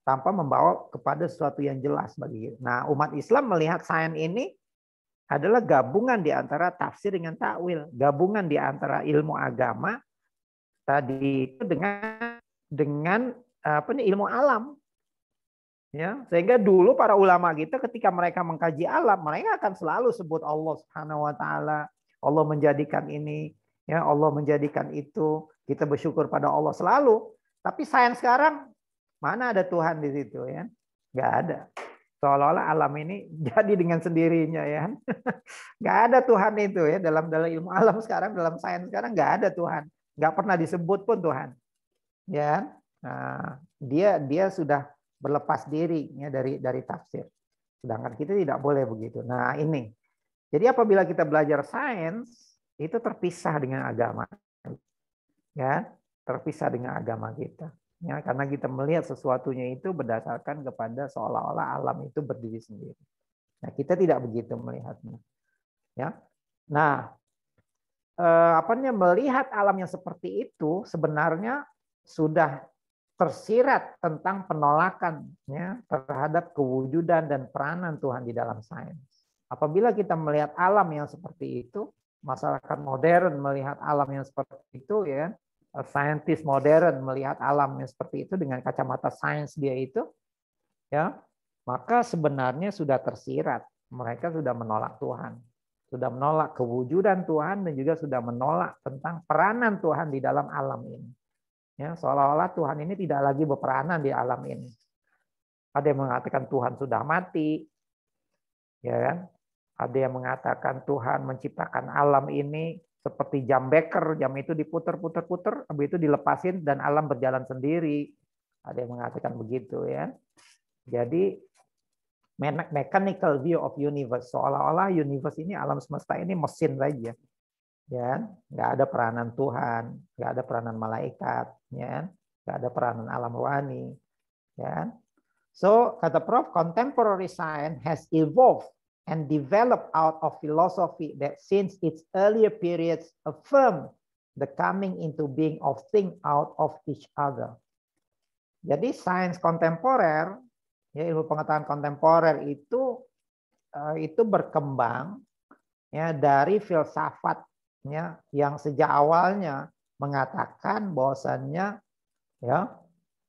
tanpa membawa kepada sesuatu yang jelas bagi kita. Nah, umat Islam melihat sains ini adalah gabungan di antara tafsir dengan takwil, gabungan di antara ilmu agama tadi itu dengan dengan apa nih ilmu alam. Ya, sehingga dulu para ulama kita ketika mereka mengkaji alam, mereka akan selalu sebut Allah Subhanahu wa taala, Allah menjadikan ini, ya Allah menjadikan itu. Kita bersyukur pada Allah selalu. Tapi sayang sekarang mana ada Tuhan di situ ya? Enggak ada seolah-olah alam ini jadi dengan sendirinya ya. Nggak ada Tuhan itu ya dalam dalam ilmu alam sekarang, dalam sains sekarang nggak ada Tuhan, nggak pernah disebut pun Tuhan. Ya, nah, dia dia sudah berlepas dirinya dari dari tafsir. Sedangkan kita tidak boleh begitu. Nah ini, jadi apabila kita belajar sains itu terpisah dengan agama, ya terpisah dengan agama kita. Ya, karena kita melihat sesuatunya itu berdasarkan kepada seolah-olah alam itu berdiri sendiri. Nah, kita tidak begitu melihatnya. Ya. Nah, eh, apanya melihat alam yang seperti itu sebenarnya sudah tersirat tentang penolakan terhadap kewujudan dan peranan Tuhan di dalam sains. Apabila kita melihat alam yang seperti itu, masyarakat modern melihat alam yang seperti itu ya, Eh, saintis modern melihat alamnya seperti itu dengan kacamata sains dia itu, ya maka sebenarnya sudah tersirat mereka sudah menolak Tuhan, sudah menolak kewujudan Tuhan dan juga sudah menolak tentang peranan Tuhan di dalam alam ini. Ya, seolah-olah Tuhan ini tidak lagi berperanan di alam ini. Ada yang mengatakan Tuhan sudah mati, ya kan? Ada yang mengatakan Tuhan menciptakan alam ini seperti jam beker, jam itu diputer-puter-puter, habis itu dilepasin dan alam berjalan sendiri. Ada yang mengatakan begitu ya. Jadi mechanical view of universe seolah-olah universe ini alam semesta ini mesin saja ya nggak ada peranan Tuhan nggak ada peranan malaikat ya nggak ada peranan alam rohani ya so kata Prof contemporary science has evolved and developed out of philosophy that since its earlier periods affirm the coming into being of thing out of each other. Jadi sains kontemporer, ya ilmu pengetahuan kontemporer itu eh, itu berkembang ya dari filsafat ya yang sejak awalnya mengatakan bahwasannya ya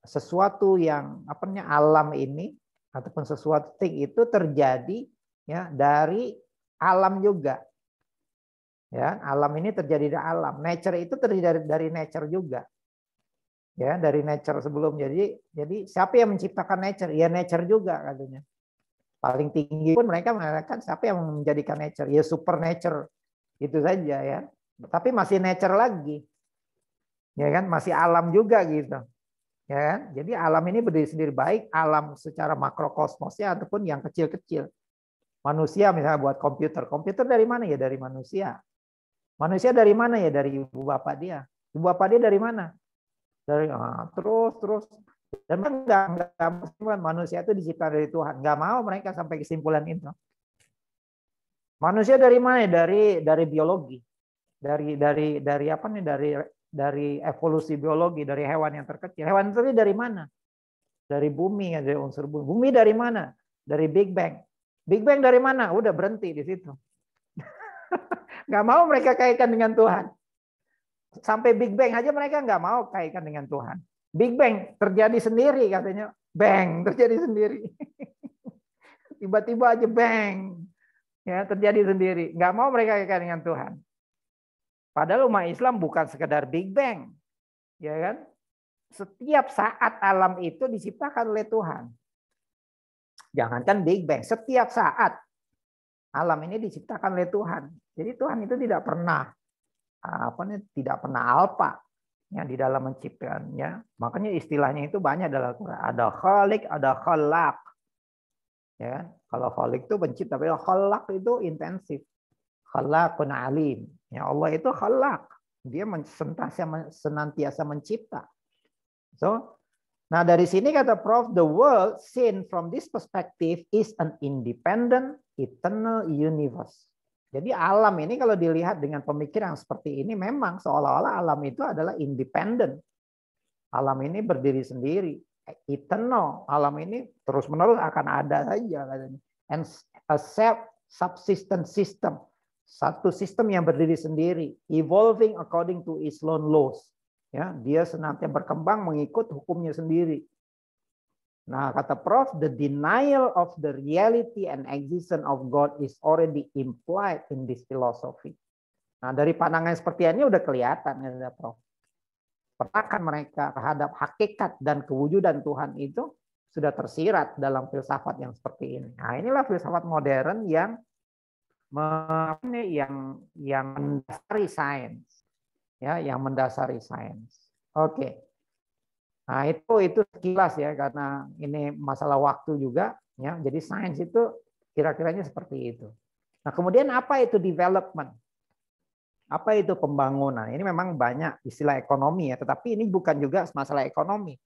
sesuatu yang apa namanya alam ini ataupun sesuatu thing itu terjadi ya dari alam juga. Ya, alam ini terjadi dari alam. Nature itu terjadi dari, dari nature juga. Ya, dari nature sebelum. Jadi jadi siapa yang menciptakan nature? Ya nature juga katanya. Paling tinggi pun mereka mengatakan siapa yang menjadikan nature? Ya super nature. Itu saja ya. Tapi masih nature lagi. Ya kan? Masih alam juga gitu. Ya kan? Jadi alam ini berdiri sendiri baik alam secara makrokosmosnya ataupun yang kecil-kecil. Manusia misalnya buat komputer. Komputer dari mana ya? Dari manusia. Manusia dari mana ya? Dari ibu bapak dia. Ibu bapak dia dari mana? Dari ah, terus terus dan mereka nggak nggak manusia itu diciptakan dari Tuhan. Nggak mau mereka sampai kesimpulan itu. Manusia dari mana? Ya? Dari dari biologi, dari dari dari apa nih? Dari dari evolusi biologi, dari hewan yang terkecil. Hewan itu dari mana? Dari bumi, dari unsur bumi. Bumi dari mana? Dari Big Bang. Big Bang dari mana? Udah berhenti di situ. Gak mau mereka kaitkan dengan Tuhan. Sampai Big Bang aja mereka nggak mau kaitkan dengan Tuhan. Big Bang terjadi sendiri katanya. Bang terjadi sendiri. Tiba-tiba aja bang. Ya, terjadi sendiri. Gak mau mereka kaitkan dengan Tuhan. Padahal umat Islam bukan sekedar Big Bang. Ya kan? Setiap saat alam itu diciptakan oleh Tuhan. Jangankan Big Bang, setiap saat alam ini diciptakan oleh Tuhan. Jadi Tuhan itu tidak pernah apa nih tidak pernah alpa yang di dalam menciptakannya. Makanya istilahnya itu banyak dalam Quran. Ada khalik, ada khalak. Ya kan? Kalau khalik itu pencipta, tapi khalak itu intensif. Khalakun alim. Ya Allah itu khalak. Dia senantiasa, senantiasa mencipta. So, Nah, dari sini kata Prof, the world seen from this perspective is an independent eternal universe. Jadi alam ini kalau dilihat dengan pemikiran seperti ini memang seolah-olah alam itu adalah independen. Alam ini berdiri sendiri, eternal. Alam ini terus-menerus akan ada saja katanya. And a self subsistent system. Satu sistem yang berdiri sendiri, evolving according to its own laws Ya, dia senantiasa berkembang mengikut hukumnya sendiri. Nah, kata Prof, the denial of the reality and existence of God is already implied in this philosophy. Nah, dari pandangan seperti ini udah kelihatan ya, Prof. Perlakan mereka terhadap hakikat dan kewujudan Tuhan itu sudah tersirat dalam filsafat yang seperti ini. Nah, inilah filsafat modern yang yang yang mendasari sains ya yang mendasari sains. Oke. Okay. Nah, itu itu sekilas ya karena ini masalah waktu juga ya. Jadi sains itu kira-kiranya seperti itu. Nah, kemudian apa itu development? Apa itu pembangunan? Ini memang banyak istilah ekonomi ya, tetapi ini bukan juga masalah ekonomi.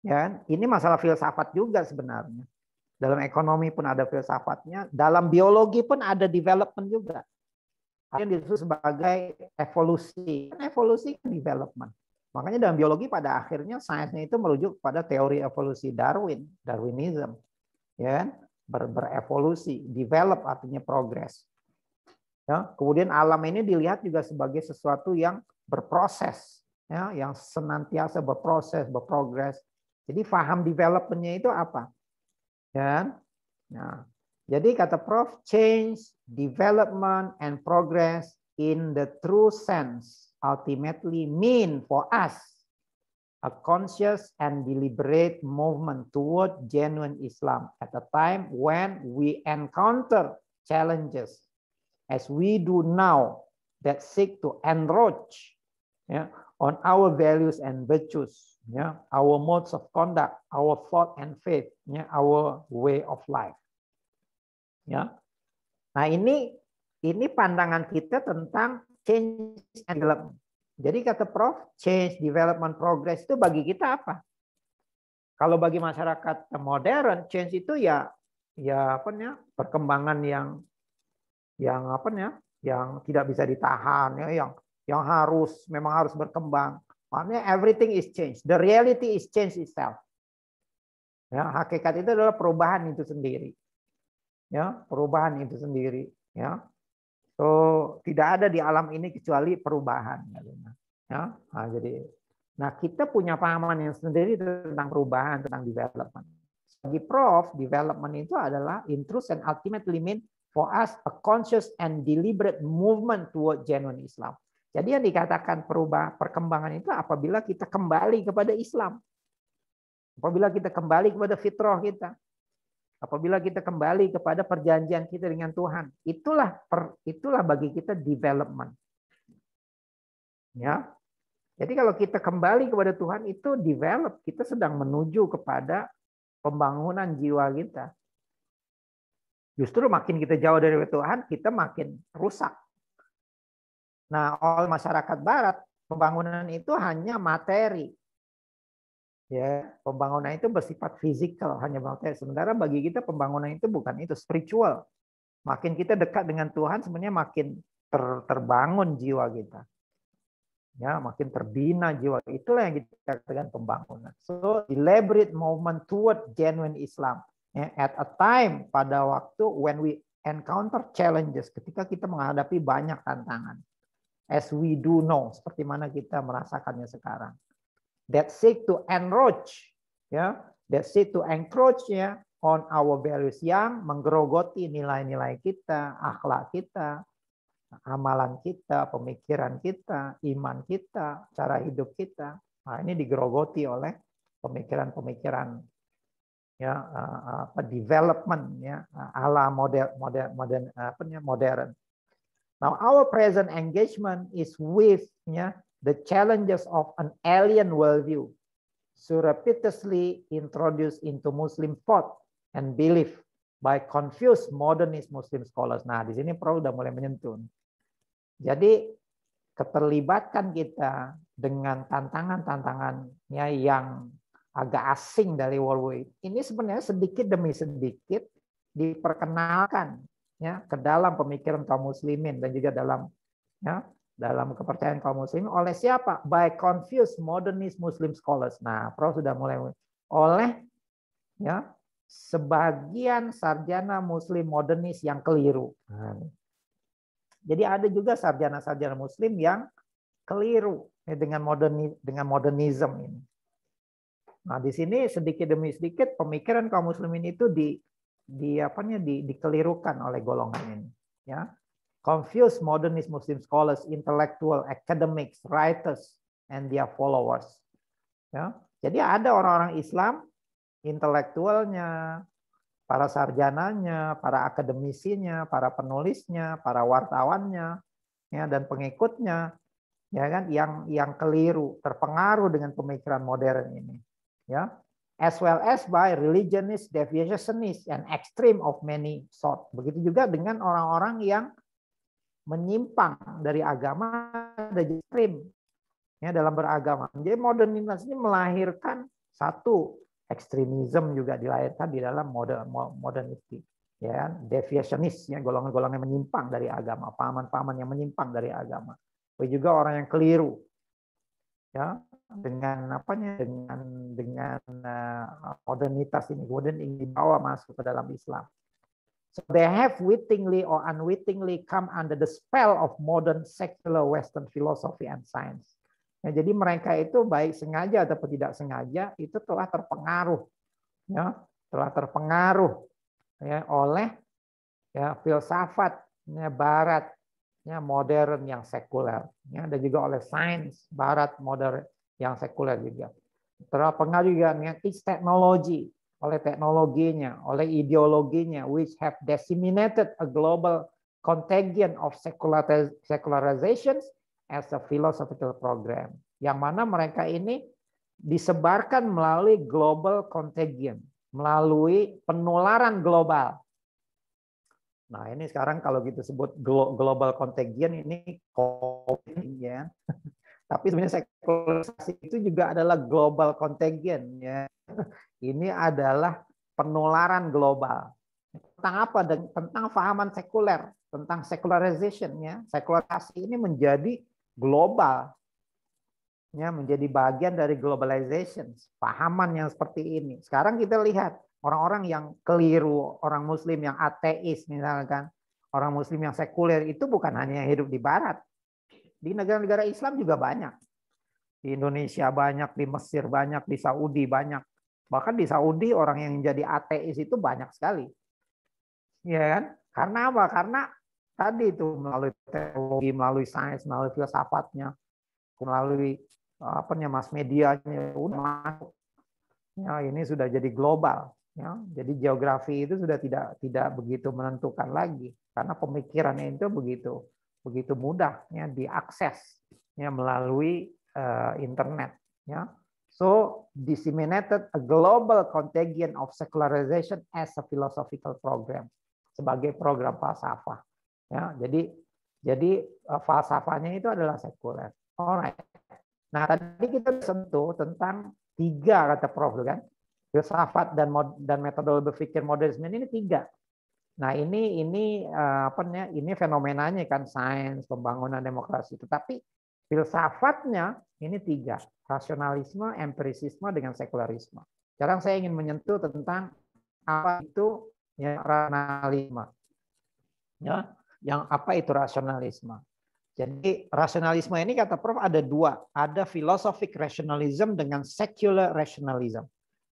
Ya, ini masalah filsafat juga sebenarnya. Dalam ekonomi pun ada filsafatnya, dalam biologi pun ada development juga yang disebut sebagai evolusi. Kan evolusi kan development. Makanya dalam biologi pada akhirnya sainsnya itu merujuk pada teori evolusi Darwin, Darwinism. Ya kan? Ber berevolusi, develop artinya progress. Ya, kemudian alam ini dilihat juga sebagai sesuatu yang berproses, ya, yang senantiasa berproses, berprogres. Jadi faham developmentnya itu apa? Ya, kan? nah, Jadi kata Prof, change, development, and progress in the true sense ultimately mean for us a conscious and deliberate movement toward genuine Islam at a time when we encounter challenges as we do now that seek to enroach yeah, on our values and virtues, yeah, our modes of conduct, our thought and faith, yeah, our way of life. Ya. Nah ini ini pandangan kita tentang change and development. Jadi kata Prof, change, development, progress itu bagi kita apa? Kalau bagi masyarakat modern, change itu ya ya apa ya perkembangan yang yang apa ya yang tidak bisa ditahan ya yang yang harus memang harus berkembang makanya everything is change the reality is change itself ya hakikat itu adalah perubahan itu sendiri ya perubahan itu sendiri ya so tidak ada di alam ini kecuali perubahan ya nah, jadi nah kita punya pahaman yang sendiri tentang perubahan tentang development bagi Prof development itu adalah intrus and ultimate limit for us a conscious and deliberate movement toward genuine Islam jadi yang dikatakan perubahan perkembangan itu apabila kita kembali kepada Islam apabila kita kembali kepada fitrah kita Apabila kita kembali kepada perjanjian kita dengan Tuhan, itulah per, itulah bagi kita development. Ya. Jadi kalau kita kembali kepada Tuhan itu develop, kita sedang menuju kepada pembangunan jiwa kita. Justru makin kita jauh dari Tuhan, kita makin rusak. Nah, all masyarakat barat, pembangunan itu hanya materi, ya pembangunan itu bersifat fisikal hanya materi sementara bagi kita pembangunan itu bukan itu spiritual makin kita dekat dengan Tuhan sebenarnya makin ter, terbangun jiwa kita ya makin terbina jiwa itulah yang kita katakan pembangunan so deliberate movement toward genuine Islam ya, at a time pada waktu when we encounter challenges ketika kita menghadapi banyak tantangan as we do know seperti mana kita merasakannya sekarang that seek to enroach, ya, that seek to encroach ya on our values yang menggerogoti nilai-nilai kita, akhlak kita, amalan kita, pemikiran kita, iman kita, cara hidup kita. Nah, ini digerogoti oleh pemikiran-pemikiran ya eh, apa development ya ala model model modern apa modern. Now our present engagement is with ya the challenges of an alien worldview surreptitiously introduced into Muslim thought and belief by confused modernist Muslim scholars. Nah, di sini perlu udah mulai menyentuh. Jadi keterlibatan kita dengan tantangan-tantangannya yang agak asing dari worldview ini sebenarnya sedikit demi sedikit diperkenalkan ya ke dalam pemikiran kaum muslimin dan juga dalam ya dalam kepercayaan kaum muslim oleh siapa? By confused modernist Muslim scholars. Nah, Prof sudah mulai oleh ya sebagian sarjana muslim modernis yang keliru. Nah, jadi ada juga sarjana-sarjana muslim yang keliru ya, dengan moderni dengan modernisme ini. Nah, di sini sedikit demi sedikit pemikiran kaum muslimin itu di di apanya di, dikelirukan oleh golongan ini, ya confuse modernist Muslim scholars, intellectual, academics, writers, and their followers. Ya. Jadi ada orang-orang Islam, intelektualnya, para sarjananya, para akademisinya, para penulisnya, para wartawannya, ya, dan pengikutnya, ya kan, yang yang keliru, terpengaruh dengan pemikiran modern ini, ya, as well as by religionist, deviationist, and extreme of many sort. Begitu juga dengan orang-orang yang menyimpang dari agama dan ekstrim ya dalam beragama. Jadi modernitas ini melahirkan satu ekstremisme juga dilahirkan di dalam modern modernity ya kan? deviationis ya golongan-golongan yang menyimpang dari agama, pahaman-pahaman yang menyimpang dari agama. Tapi juga orang yang keliru ya dengan apanya dengan dengan eh, modernitas ini kemudian ingin dibawa masuk ke dalam Islam. So they have wittingly or unwittingly come under the spell of modern secular Western philosophy and science. Nah, jadi mereka itu baik sengaja atau tidak sengaja itu telah terpengaruh, ya, telah terpengaruh ya, oleh ya, filsafat ya, Barat ya, modern yang sekuler, ya, dan juga oleh sains Barat modern yang sekuler juga. Terpengaruh juga dengan teknologi, oleh teknologinya, oleh ideologinya, which have disseminated a global contagion of secularizations as a philosophical program. Yang mana mereka ini disebarkan melalui global contagion, melalui penularan global. Nah ini sekarang kalau kita gitu sebut global contagion ini COVID ya. Tapi sebenarnya sekularisasi itu juga adalah global contagion ya Ini adalah penularan global. Tentang apa? Tentang fahaman sekuler, tentang secularization ya. Sekularisasi ini menjadi global. Ya, menjadi bagian dari globalization, pahaman yang seperti ini. Sekarang kita lihat orang-orang yang keliru, orang muslim yang ateis misalkan, orang muslim yang sekuler itu bukan hanya hidup di barat. Di negara-negara Islam juga banyak. Di Indonesia banyak, di Mesir banyak, di Saudi banyak. Bahkan di Saudi orang yang jadi ateis itu banyak sekali. ya kan? Karena apa? Karena tadi itu melalui teknologi melalui sains, melalui filsafatnya, melalui eh, apa namanya mass medianya udah Ya, ini sudah jadi global. Ya, jadi geografi itu sudah tidak tidak begitu menentukan lagi karena pemikirannya itu begitu begitu mudah ya diakses melalui uh, internet ya so disseminated a global contagion of secularization as a philosophical program sebagai program falsafah. Ya, jadi jadi eh, falsafahnya itu adalah sekuler. Alright. Nah tadi kita sentuh tentang tiga kata Prof kan filsafat dan mod, dan metode berpikir modernisme ini tiga. Nah ini ini eh, apa namanya ini fenomenanya kan sains pembangunan demokrasi. Tetapi Filsafatnya ini tiga, rasionalisme, empirisisme, dengan sekularisme. Sekarang saya ingin menyentuh tentang apa itu ya, rasionalisme. Ya, yang apa itu rasionalisme. Jadi rasionalisme ini kata Prof ada dua, ada philosophic rationalism dengan secular rationalism.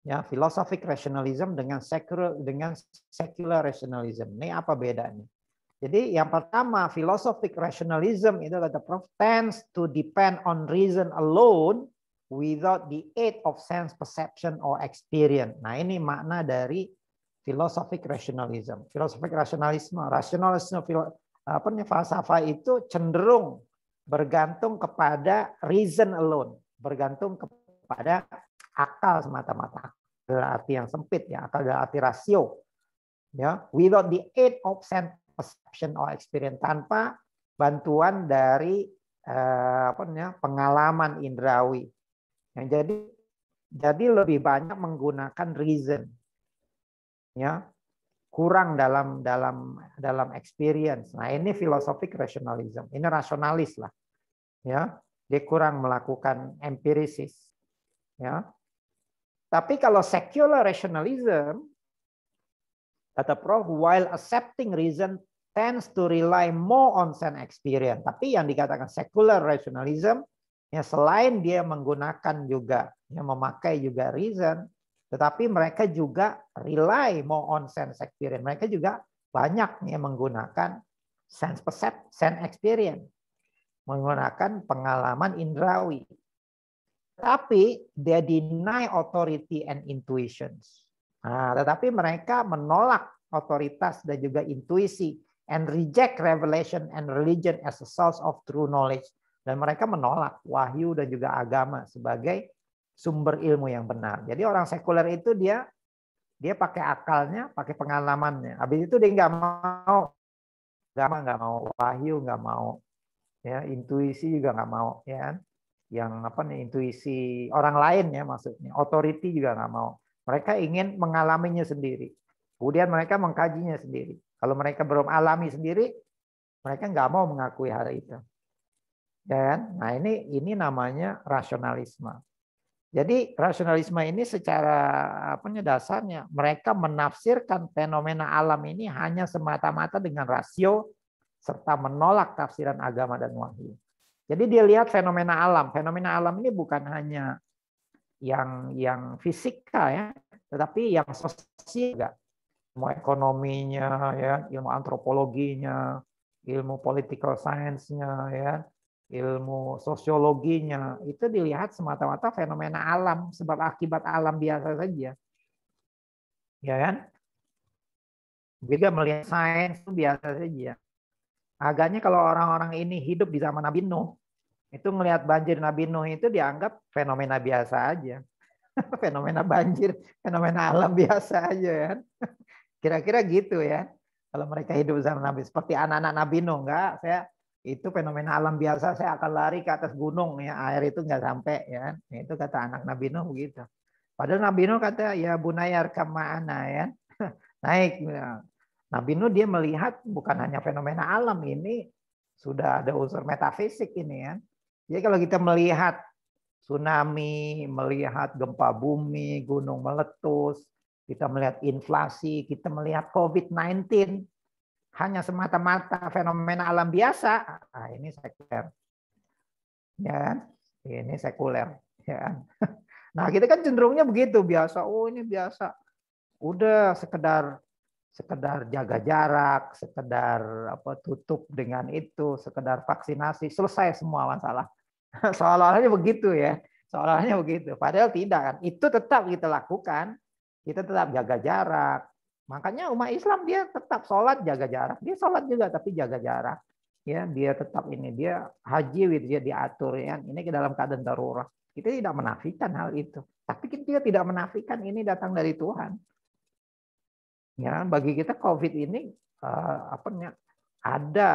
Ya, philosophic rationalism dengan secular dengan secular rationalism. Ini apa bedanya? Jadi yang pertama, philosophic rationalism itu the Prof tends to depend on reason alone without the aid of sense perception or experience. Nah ini makna dari philosophic rationalism. Philosophic rationalism, rasionalisme apa nih falsafah itu cenderung bergantung kepada reason alone, bergantung kepada akal semata-mata. arti yang sempit ya, akal dalam arti rasio. Ya, without the aid of sense perception or experience tanpa bantuan dari eh, apa namanya pengalaman indrawi. jadi jadi lebih banyak menggunakan reason, ya kurang dalam dalam dalam experience. Nah ini philosophic rationalism, ini rasionalis lah, ya dia kurang melakukan empirisis, ya. Tapi kalau secular rationalism Kata Prof, while accepting reason tends to rely more on sense experience. Tapi yang dikatakan secular rationalism, ya selain dia menggunakan juga, ya memakai juga reason, tetapi mereka juga rely more on sense experience. Mereka juga banyak ya menggunakan sense percept, sense experience, menggunakan pengalaman indrawi. Tapi dia deny authority and intuitions. Nah, tetapi mereka menolak otoritas dan juga intuisi and reject revelation and religion as a source of true knowledge. Dan mereka menolak wahyu dan juga agama sebagai sumber ilmu yang benar. Jadi orang sekuler itu dia dia pakai akalnya, pakai pengalamannya. Habis itu dia nggak mau agama, nggak mau wahyu, nggak mau ya intuisi juga nggak mau ya kan? yang apa nih intuisi orang lain ya maksudnya Otoriti juga nggak mau mereka ingin mengalaminya sendiri. Kemudian mereka mengkajinya sendiri. Kalau mereka belum alami sendiri, mereka nggak mau mengakui hal itu. Dan, nah ini ini namanya rasionalisme. Jadi rasionalisme ini secara apa dasarnya mereka menafsirkan fenomena alam ini hanya semata-mata dengan rasio serta menolak tafsiran agama dan wahyu. Jadi dia lihat fenomena alam. Fenomena alam ini bukan hanya yang yang fisika ya, tetapi yang sosial juga. Ilmu ekonominya ya, ilmu antropologinya, ilmu political science-nya ya, ilmu sosiologinya itu dilihat semata-mata fenomena alam sebab akibat alam biasa saja. Ya kan? Juga melihat sains itu biasa saja. Agaknya kalau orang-orang ini hidup di zaman Nabi Nuh, itu melihat banjir Nabi Nuh itu dianggap fenomena biasa aja. fenomena banjir, fenomena alam biasa aja ya. Kira-kira gitu ya. Kalau mereka hidup zaman Nabi seperti anak-anak Nabi Nuh enggak, saya itu fenomena alam biasa saya akan lari ke atas gunung ya air itu enggak sampai ya, ya itu kata anak Nabi Nuh begitu padahal Nabi Nuh kata ya bunayar kemana ya naik ya. Nabi Nuh dia melihat bukan hanya fenomena alam ini sudah ada unsur metafisik ini ya jadi kalau kita melihat tsunami, melihat gempa bumi, gunung meletus, kita melihat inflasi, kita melihat COVID-19, hanya semata-mata fenomena alam biasa, nah, ini sekuler. Ya, ini sekuler. Ya. Nah, kita kan cenderungnya begitu, biasa. Oh, ini biasa. Udah sekedar sekedar jaga jarak, sekedar apa tutup dengan itu, sekedar vaksinasi, selesai semua masalah. Seolah-olahnya begitu ya. Seolah-olahnya begitu. Padahal tidak kan. Itu tetap kita lakukan. Kita tetap jaga jarak. Makanya umat Islam dia tetap sholat jaga jarak. Dia sholat juga tapi jaga jarak. Ya, dia tetap ini dia haji gitu dia diatur ya. Ini ke dalam keadaan darurat. Kita tidak menafikan hal itu. Tapi kita tidak menafikan ini datang dari Tuhan. Ya, bagi kita COVID ini uh, apa namanya? Ada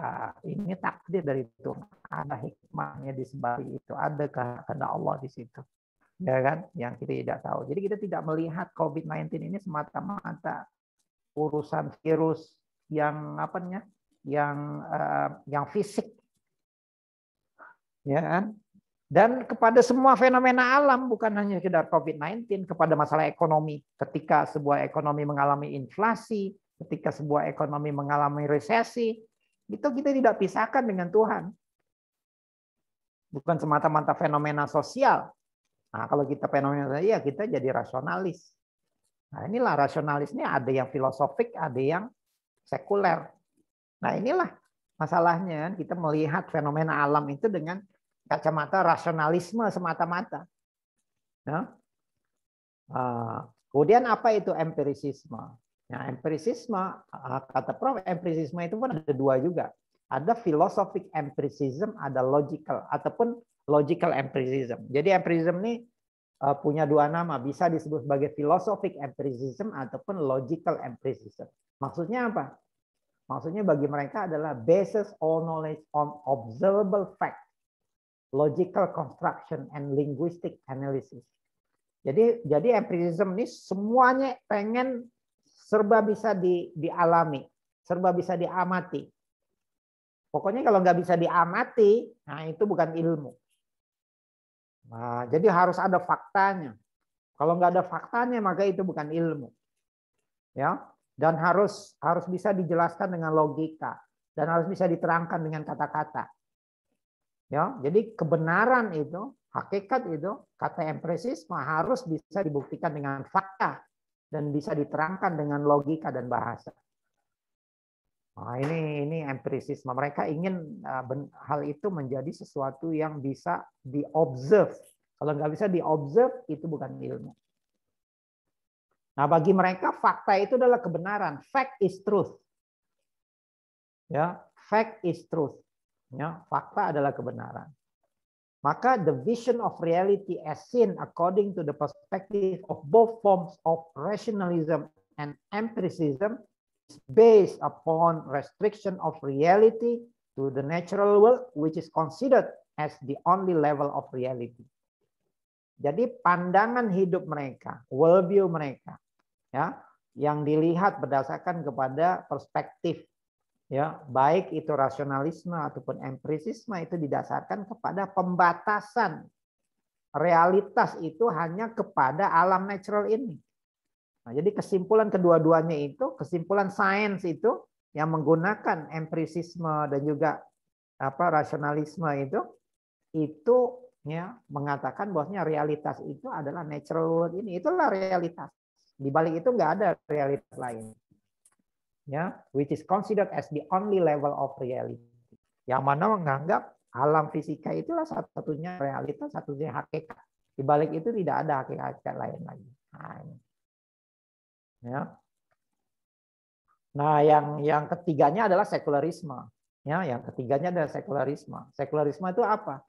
uh, ini takdir dari Tuhan, ada hikmahnya di sebalik itu, ada karena Allah di situ. Ya kan? Yang kita tidak tahu. Jadi kita tidak melihat COVID-19 ini semata-mata urusan virus yang apa namanya? yang uh, yang fisik ya kan dan kepada semua fenomena alam bukan hanya sekedar COVID-19 kepada masalah ekonomi ketika sebuah ekonomi mengalami inflasi ketika sebuah ekonomi mengalami resesi itu kita tidak pisahkan dengan Tuhan bukan semata-mata fenomena sosial nah kalau kita fenomena ya kita jadi rasionalis nah inilah rasionalisnya ada yang filosofik ada yang sekuler nah inilah masalahnya kita melihat fenomena alam itu dengan kacamata rasionalisme semata-mata. Ya. Ah, kemudian apa itu ya, empirisisme? Nah, empirisisme kata Prof, empirisisme itu pun ada dua juga. Ada philosophic empiricism, ada logical ataupun logical empiricism. Jadi empirism ini ah, punya dua nama, bisa disebut sebagai philosophic empiricism ataupun logical empiricism. Maksudnya apa? Maksudnya bagi mereka adalah basis all knowledge on observable fact logical construction and linguistic analysis. Jadi jadi empirism ini semuanya pengen serba bisa di, dialami, serba bisa diamati. Pokoknya kalau nggak bisa diamati, nah itu bukan ilmu. Nah, jadi harus ada faktanya. Kalau nggak ada faktanya maka itu bukan ilmu. Ya, dan harus harus bisa dijelaskan dengan logika dan harus bisa diterangkan dengan kata-kata. Ya, jadi kebenaran itu, hakikat itu, kata empresisme harus bisa dibuktikan dengan fakta dan bisa diterangkan dengan logika dan bahasa. Nah, ini ini empirisisme. Mereka ingin eh, hal itu menjadi sesuatu yang bisa diobserve. Kalau nggak bisa diobserve, itu bukan ilmu. Nah, bagi mereka fakta itu adalah kebenaran. Fact is truth. Ya, fact is truth. Ya, fakta adalah kebenaran. Maka the vision of reality as seen according to the perspective of both forms of rationalism and empiricism is based upon restriction of reality to the natural world which is considered as the only level of reality. Jadi pandangan hidup mereka, worldview mereka, ya, yang dilihat berdasarkan kepada perspektif ya baik itu rasionalisme ataupun empirisisme itu didasarkan kepada pembatasan realitas itu hanya kepada alam natural ini. Nah, jadi kesimpulan kedua-duanya itu kesimpulan sains itu yang menggunakan empirisisme dan juga apa rasionalisme itu itu ya mengatakan bahwasanya realitas itu adalah natural world ini itulah realitas di balik itu nggak ada realitas lain ya, which is considered as the only level of reality. Yang mana menganggap alam fisika itulah satu-satunya realitas, satu-satunya hakikat. Di balik itu tidak ada hakikat lain lagi. Nah, Ya. Nah, yang yang ketiganya adalah sekularisme. Ya, yang ketiganya adalah sekularisme. Sekularisme itu apa?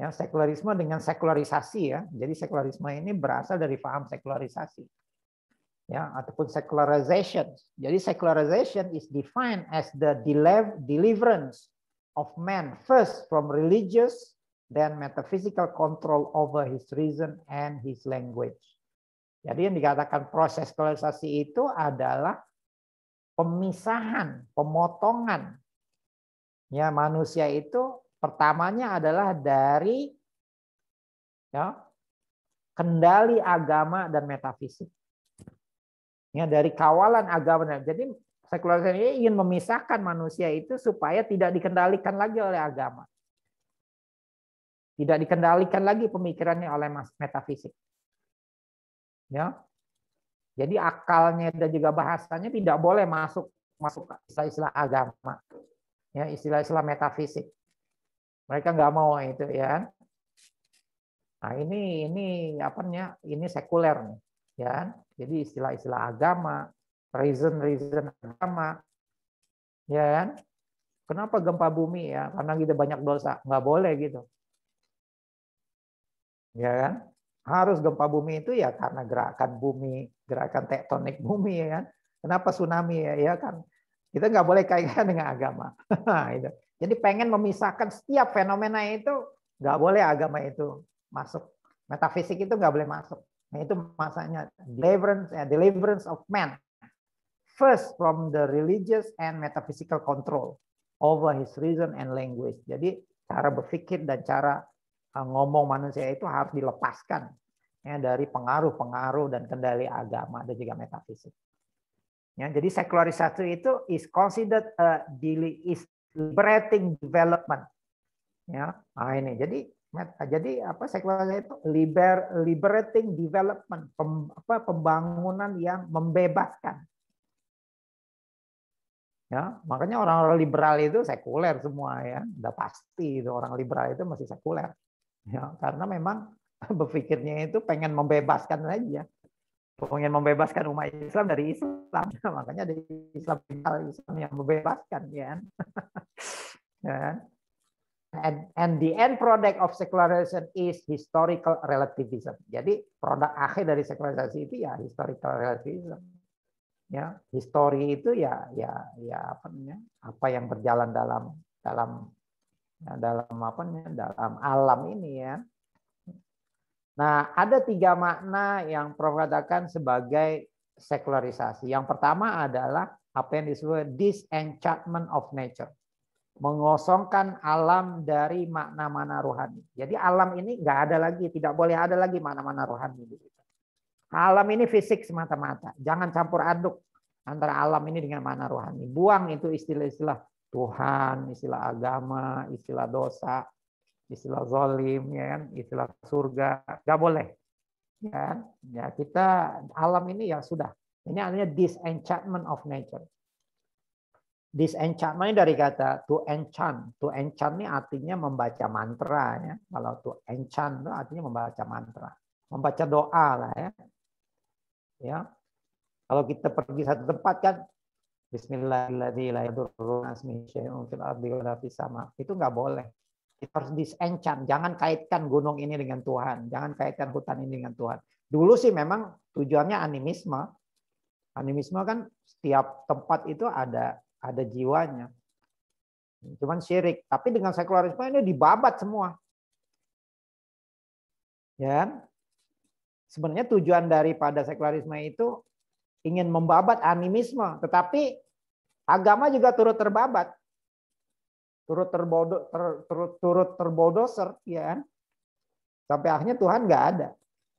Ya, sekularisme dengan sekularisasi ya. Jadi sekularisme ini berasal dari paham sekularisasi ya ataupun secularization. Jadi secularization is defined as the deliverance of man first from religious then metaphysical control over his reason and his language. Jadi yang dikatakan proses sekularisasi itu adalah pemisahan, pemotongan ya manusia itu pertamanya adalah dari ya kendali agama dan metafisik ya dari kawalan agama. Jadi sekularisme ini ingin memisahkan manusia itu supaya tidak dikendalikan lagi oleh agama. Tidak dikendalikan lagi pemikirannya oleh metafisik. Ya. Jadi akalnya dan juga bahasanya tidak boleh masuk masuk istilah-istilah agama. Ya, istilah-istilah metafisik. Mereka nggak mau itu ya. Kan? Nah, ini ini apa Ini sekuler nih, ya. Kan? Jadi istilah-istilah agama, reason-reason agama, ya kan? Kenapa gempa bumi ya? Karena kita banyak dosa, nggak boleh gitu, ya kan? Harus gempa bumi itu ya karena gerakan bumi, gerakan tektonik bumi ya kan? Kenapa tsunami ya? Ya kan kita nggak boleh kaitkan dengan agama. Gitu. Jadi pengen memisahkan setiap fenomena itu nggak boleh agama itu masuk. Metafisik itu nggak boleh masuk. Nah, itu masanya deliverance, uh, deliverance of man first from the religious and metaphysical control over his reason and language. Jadi cara berpikir dan cara eh, ngomong manusia itu harus dilepaskan ya, dari pengaruh-pengaruh dan kendali agama dan juga metafisik. Ya, jadi sekularisasi itu is considered a eh, is liberating development. Ya, nah ini jadi meta. Jadi apa sekuensial itu liber, liberating development, pem, apa, pembangunan yang membebaskan. Ya, makanya orang-orang liberal itu sekuler semua ya, udah pasti itu orang liberal itu masih sekuler. Ya, karena memang berpikirnya itu pengen membebaskan aja. Pengen membebaskan umat Islam dari Islam. Makanya dari Islam Islam yang membebaskan ya. Kan? ya and, and the end product of secularization is historical relativism. Jadi produk akhir dari sekularisasi itu ya historical relativism. Ya, histori itu ya ya ya apa namanya? apa yang berjalan dalam dalam ya, dalam apa namanya? dalam alam ini ya. Nah, ada tiga makna yang Prof katakan sebagai sekularisasi. Yang pertama adalah apa yang disebut disenchantment of nature mengosongkan alam dari makna-makna rohani. Jadi alam ini nggak ada lagi, tidak boleh ada lagi makna-makna rohani. Alam ini fisik semata-mata. Jangan campur aduk antara alam ini dengan makna rohani. Buang itu istilah-istilah Tuhan, istilah agama, istilah dosa, istilah zolim, ya kan? istilah surga. Nggak boleh. Ya, kan? ya kita alam ini ya sudah. Ini artinya disenchantment of nature main dari kata to enchant. To enchant ini artinya membaca mantra ya. Kalau to enchant itu artinya membaca mantra, membaca doa lah ya. Ya. Kalau kita pergi satu tempat kan Bismillahirrahmanirrahim. Itu nggak boleh. Kita harus disenchant. Jangan kaitkan gunung ini dengan Tuhan. Jangan kaitkan hutan ini dengan Tuhan. Dulu sih memang tujuannya animisme. Animisme kan setiap tempat itu ada ada jiwanya. Cuman syirik. Tapi dengan sekularisme ini dibabat semua. Ya. Sebenarnya tujuan daripada sekularisme itu ingin membabat animisme, tetapi agama juga turut terbabat. Turut terbodoh ter, turut, turut terbodoser ya. Sampai akhirnya Tuhan nggak ada.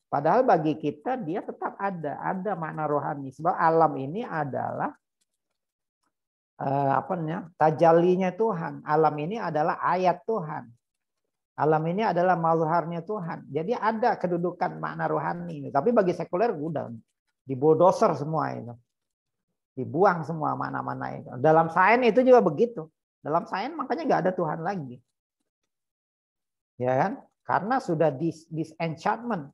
Padahal bagi kita dia tetap ada, ada makna rohani. Sebab alam ini adalah Eh, apa namanya tajalinya Tuhan. Alam ini adalah ayat Tuhan. Alam ini adalah mazharnya Tuhan. Jadi ada kedudukan makna rohani. Tapi bagi sekuler udah dibodoser semua itu. Dibuang semua mana-mana itu. Dalam sains itu juga begitu. Dalam sains makanya nggak ada Tuhan lagi. Ya kan? Karena sudah dis disenchantment.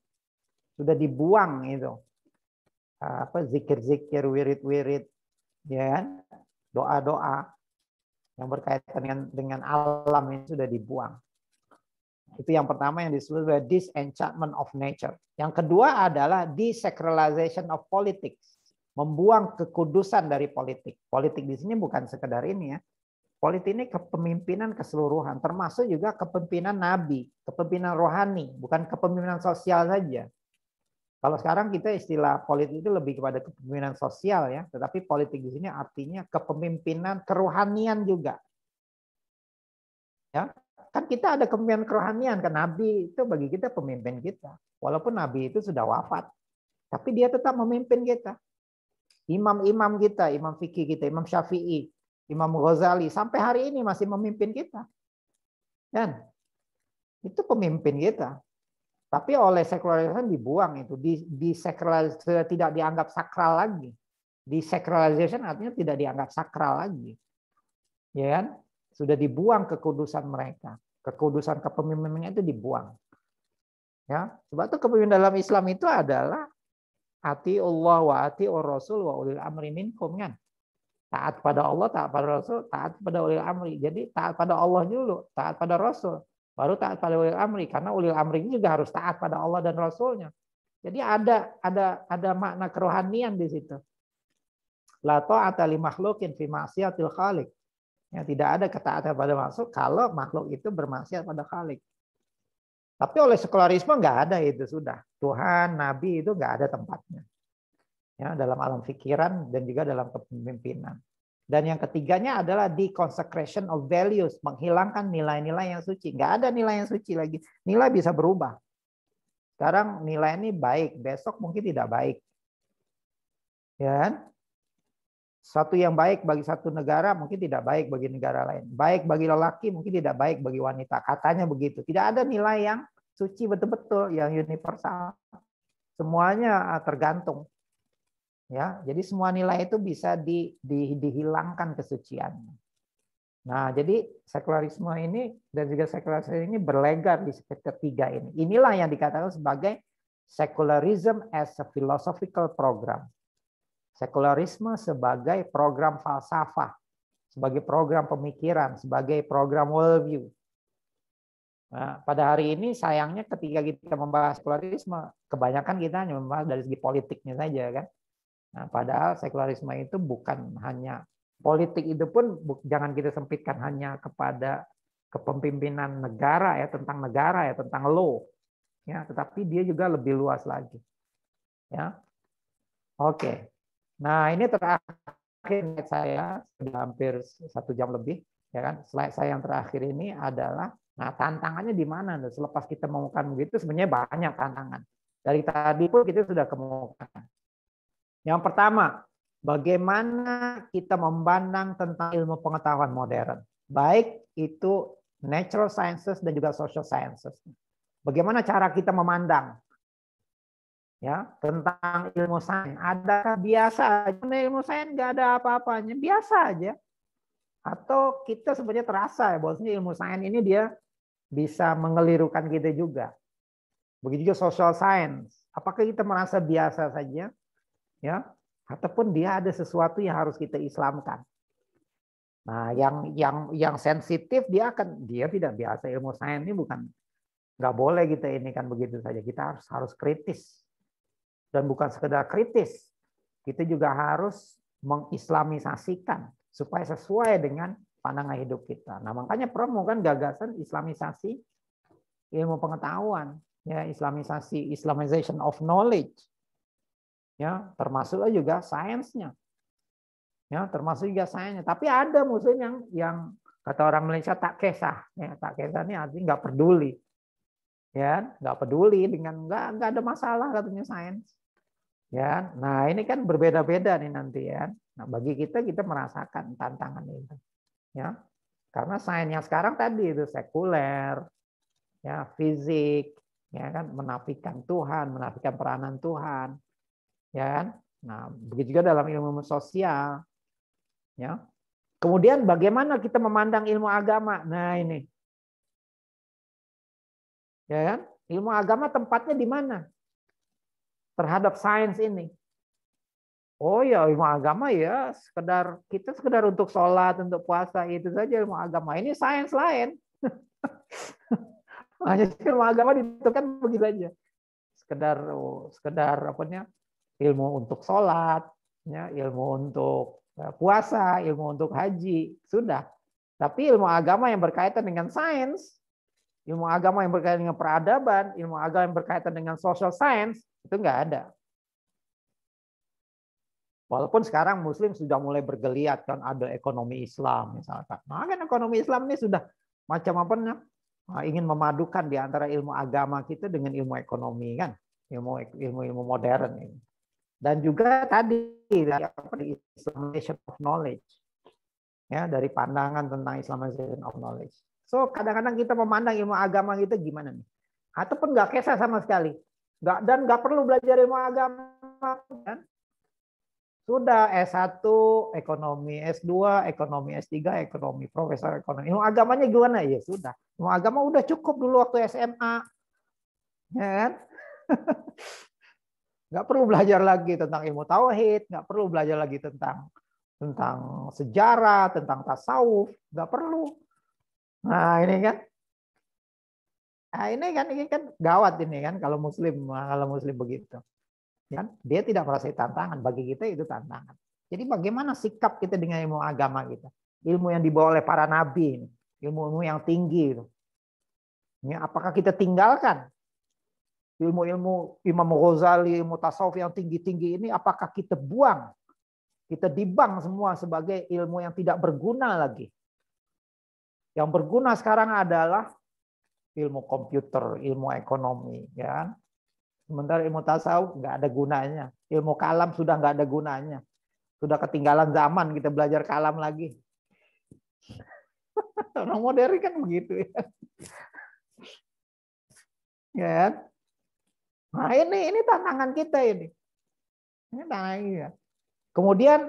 Sudah dibuang itu. Apa zikir-zikir, wirid-wirid. Ya kan? doa-doa yang berkaitan dengan, dengan alam ini sudah dibuang. Itu yang pertama yang disebut sebagai disenchantment of nature. Yang kedua adalah desacralization of politics. Membuang kekudusan dari politik. Politik di sini bukan sekedar ini ya. Politik ini kepemimpinan keseluruhan, termasuk juga kepemimpinan nabi, kepemimpinan rohani, bukan kepemimpinan sosial saja. Kalau sekarang kita istilah politik itu lebih kepada kepemimpinan sosial ya, tetapi politik di sini artinya kepemimpinan kerohanian juga. Ya, kan kita ada kepemimpinan kerohanian kan Nabi itu bagi kita pemimpin kita, walaupun Nabi itu sudah wafat, tapi dia tetap memimpin kita. Imam-imam kita, imam fikih kita, imam syafi'i, imam Ghazali, sampai hari ini masih memimpin kita. Dan itu pemimpin kita. Tapi oleh sekularisasi dibuang itu, di, di sudah tidak dianggap sakral lagi. Di sekularisasi artinya tidak dianggap sakral lagi. Ya kan? Sudah dibuang kekudusan mereka. Kekudusan kepemimpinannya itu dibuang. Ya, sebab itu kepemimpinan dalam Islam itu adalah ati Allah wa ati Rasul wa ulil amri minkum kan. Taat pada Allah, taat pada Rasul, taat pada ulil amri. Jadi taat pada Allah dulu, taat pada Rasul Baru taat pada ulil amri karena ulil amri ini juga harus taat pada Allah dan Rasulnya. Jadi ada ada ada makna kerohanian di situ. La ta'ata li makhluqin fi ma'siyatil khaliq. Ya, tidak ada ketaatan pada makhluk kalau makhluk itu bermaksiat pada khalik. Tapi oleh sekularisme nggak ada itu sudah. Tuhan, Nabi itu nggak ada tempatnya. Ya, dalam alam pikiran dan juga dalam kepemimpinan. Dan yang ketiganya adalah consecration of values, menghilangkan nilai-nilai yang suci. Nggak ada nilai yang suci lagi. Nilai bisa berubah. Sekarang nilai ini baik, besok mungkin tidak baik. Ya kan? Satu yang baik bagi satu negara mungkin tidak baik bagi negara lain. Baik bagi lelaki mungkin tidak baik bagi wanita. Katanya begitu. Tidak ada nilai yang suci betul-betul, yang universal. Semuanya ah, tergantung ya jadi semua nilai itu bisa di, di, dihilangkan kesuciannya nah jadi sekularisme ini dan juga sekularisme ini berlegar di ketiga ini inilah yang dikatakan sebagai secularism as a philosophical program sekularisme sebagai program falsafah sebagai program pemikiran sebagai program worldview Nah, pada hari ini sayangnya ketika kita membahas sekularisme, kebanyakan kita hanya membahas dari segi politiknya saja kan. Nah, padahal sekularisme itu bukan hanya politik itu pun jangan kita sempitkan hanya kepada kepemimpinan negara ya tentang negara ya tentang law ya tetapi dia juga lebih luas lagi ya oke nah ini terakhir saya sudah hampir satu jam lebih ya kan slide saya yang terakhir ini adalah nah tantangannya di mana nah, selepas kita mengumumkan begitu sebenarnya banyak tantangan dari tadi pun kita sudah kemukakan yang pertama, bagaimana kita memandang tentang ilmu pengetahuan modern, baik itu natural sciences dan juga social sciences. Bagaimana cara kita memandang ya tentang ilmu sains? Adakah biasa aja? Nah, ilmu sains nggak ada apa-apanya, biasa aja. Atau kita sebenarnya terasa ya bahwasanya ilmu sains ini dia bisa mengelirukan kita juga. Begitu juga social science. Apakah kita merasa biasa saja ya ataupun dia ada sesuatu yang harus kita islamkan. Nah, yang yang yang sensitif dia akan dia tidak biasa ilmu sains ini bukan nggak boleh kita ini kan begitu saja. Kita harus harus kritis dan bukan sekedar kritis. Kita juga harus mengislamisasikan supaya sesuai dengan pandangan hidup kita. Nah, makanya promo kan gagasan islamisasi ilmu pengetahuan, ya islamisasi Islamization of knowledge ya termasuk juga sainsnya ya termasuk juga sainsnya tapi ada muslim yang yang kata orang Malaysia tak kesah ya tak kesah ini artinya nggak peduli ya nggak peduli dengan nggak nggak ada masalah katanya sains ya nah ini kan berbeda-beda nih nanti ya nah bagi kita kita merasakan tantangan itu ya karena sains yang sekarang tadi itu sekuler ya fisik, ya kan menafikan Tuhan menafikan peranan Tuhan ya kan? Nah, begitu juga dalam ilmu sosial, ya. Kemudian bagaimana kita memandang ilmu agama? Nah ini, ya kan? Ilmu agama tempatnya di mana terhadap sains ini? Oh ya ilmu agama ya sekedar kita sekedar untuk sholat untuk puasa itu saja ilmu agama ini sains lain. Hanya ilmu agama ditentukan begitu saja. Sekedar oh, sekedar apa ilmu untuk sholat, ya, ilmu untuk eh, puasa, ilmu untuk haji, sudah. Tapi ilmu agama yang berkaitan dengan sains, ilmu agama yang berkaitan dengan peradaban, ilmu agama yang berkaitan dengan social science, itu nggak ada. Walaupun sekarang Muslim sudah mulai bergeliat kan ada ekonomi Islam misalkan. Nah kan ekonomi Islam ini sudah macam apa nih? Nah, ingin memadukan di antara ilmu agama kita dengan ilmu ekonomi kan, ilmu ilmu ilmu modern ini dan juga tadi dari Islamization of knowledge ya dari pandangan tentang Islamization of knowledge. So kadang-kadang kita memandang ilmu agama itu gimana nih? Ataupun nggak kesa sama sekali, nggak dan nggak perlu belajar ilmu agama kan? Sudah S1 ekonomi, S2 ekonomi, S3 ekonomi, profesor ekonomi. Ilmu agamanya gimana? Ya sudah. Ilmu agama udah cukup dulu waktu SMA. Ya kan? Nggak perlu belajar lagi tentang ilmu tauhid, nggak perlu belajar lagi tentang tentang sejarah, tentang tasawuf, nggak perlu. Nah ini kan, nah, ini kan ini kan gawat ini kan kalau muslim kalau muslim begitu, ya kan dia tidak merasa tantangan. Bagi kita itu tantangan. Jadi bagaimana sikap kita dengan ilmu agama kita, ilmu yang dibawa oleh para nabi ilmu-ilmu yang tinggi itu. Ya, apakah kita tinggalkan? ilmu-ilmu Imam Ghazali, ilmu tasawuf yang tinggi-tinggi ini apakah kita buang? Kita dibang semua sebagai ilmu yang tidak berguna lagi. Yang berguna sekarang adalah ilmu komputer, ilmu ekonomi, ya. Sementara ilmu tasawuf nggak ada gunanya, ilmu kalam sudah nggak ada gunanya, sudah ketinggalan zaman kita belajar kalam lagi. Orang modern kan begitu ya. Ya, kan? Nah ini ini tantangan kita ini. Ini tantangan kita. Kemudian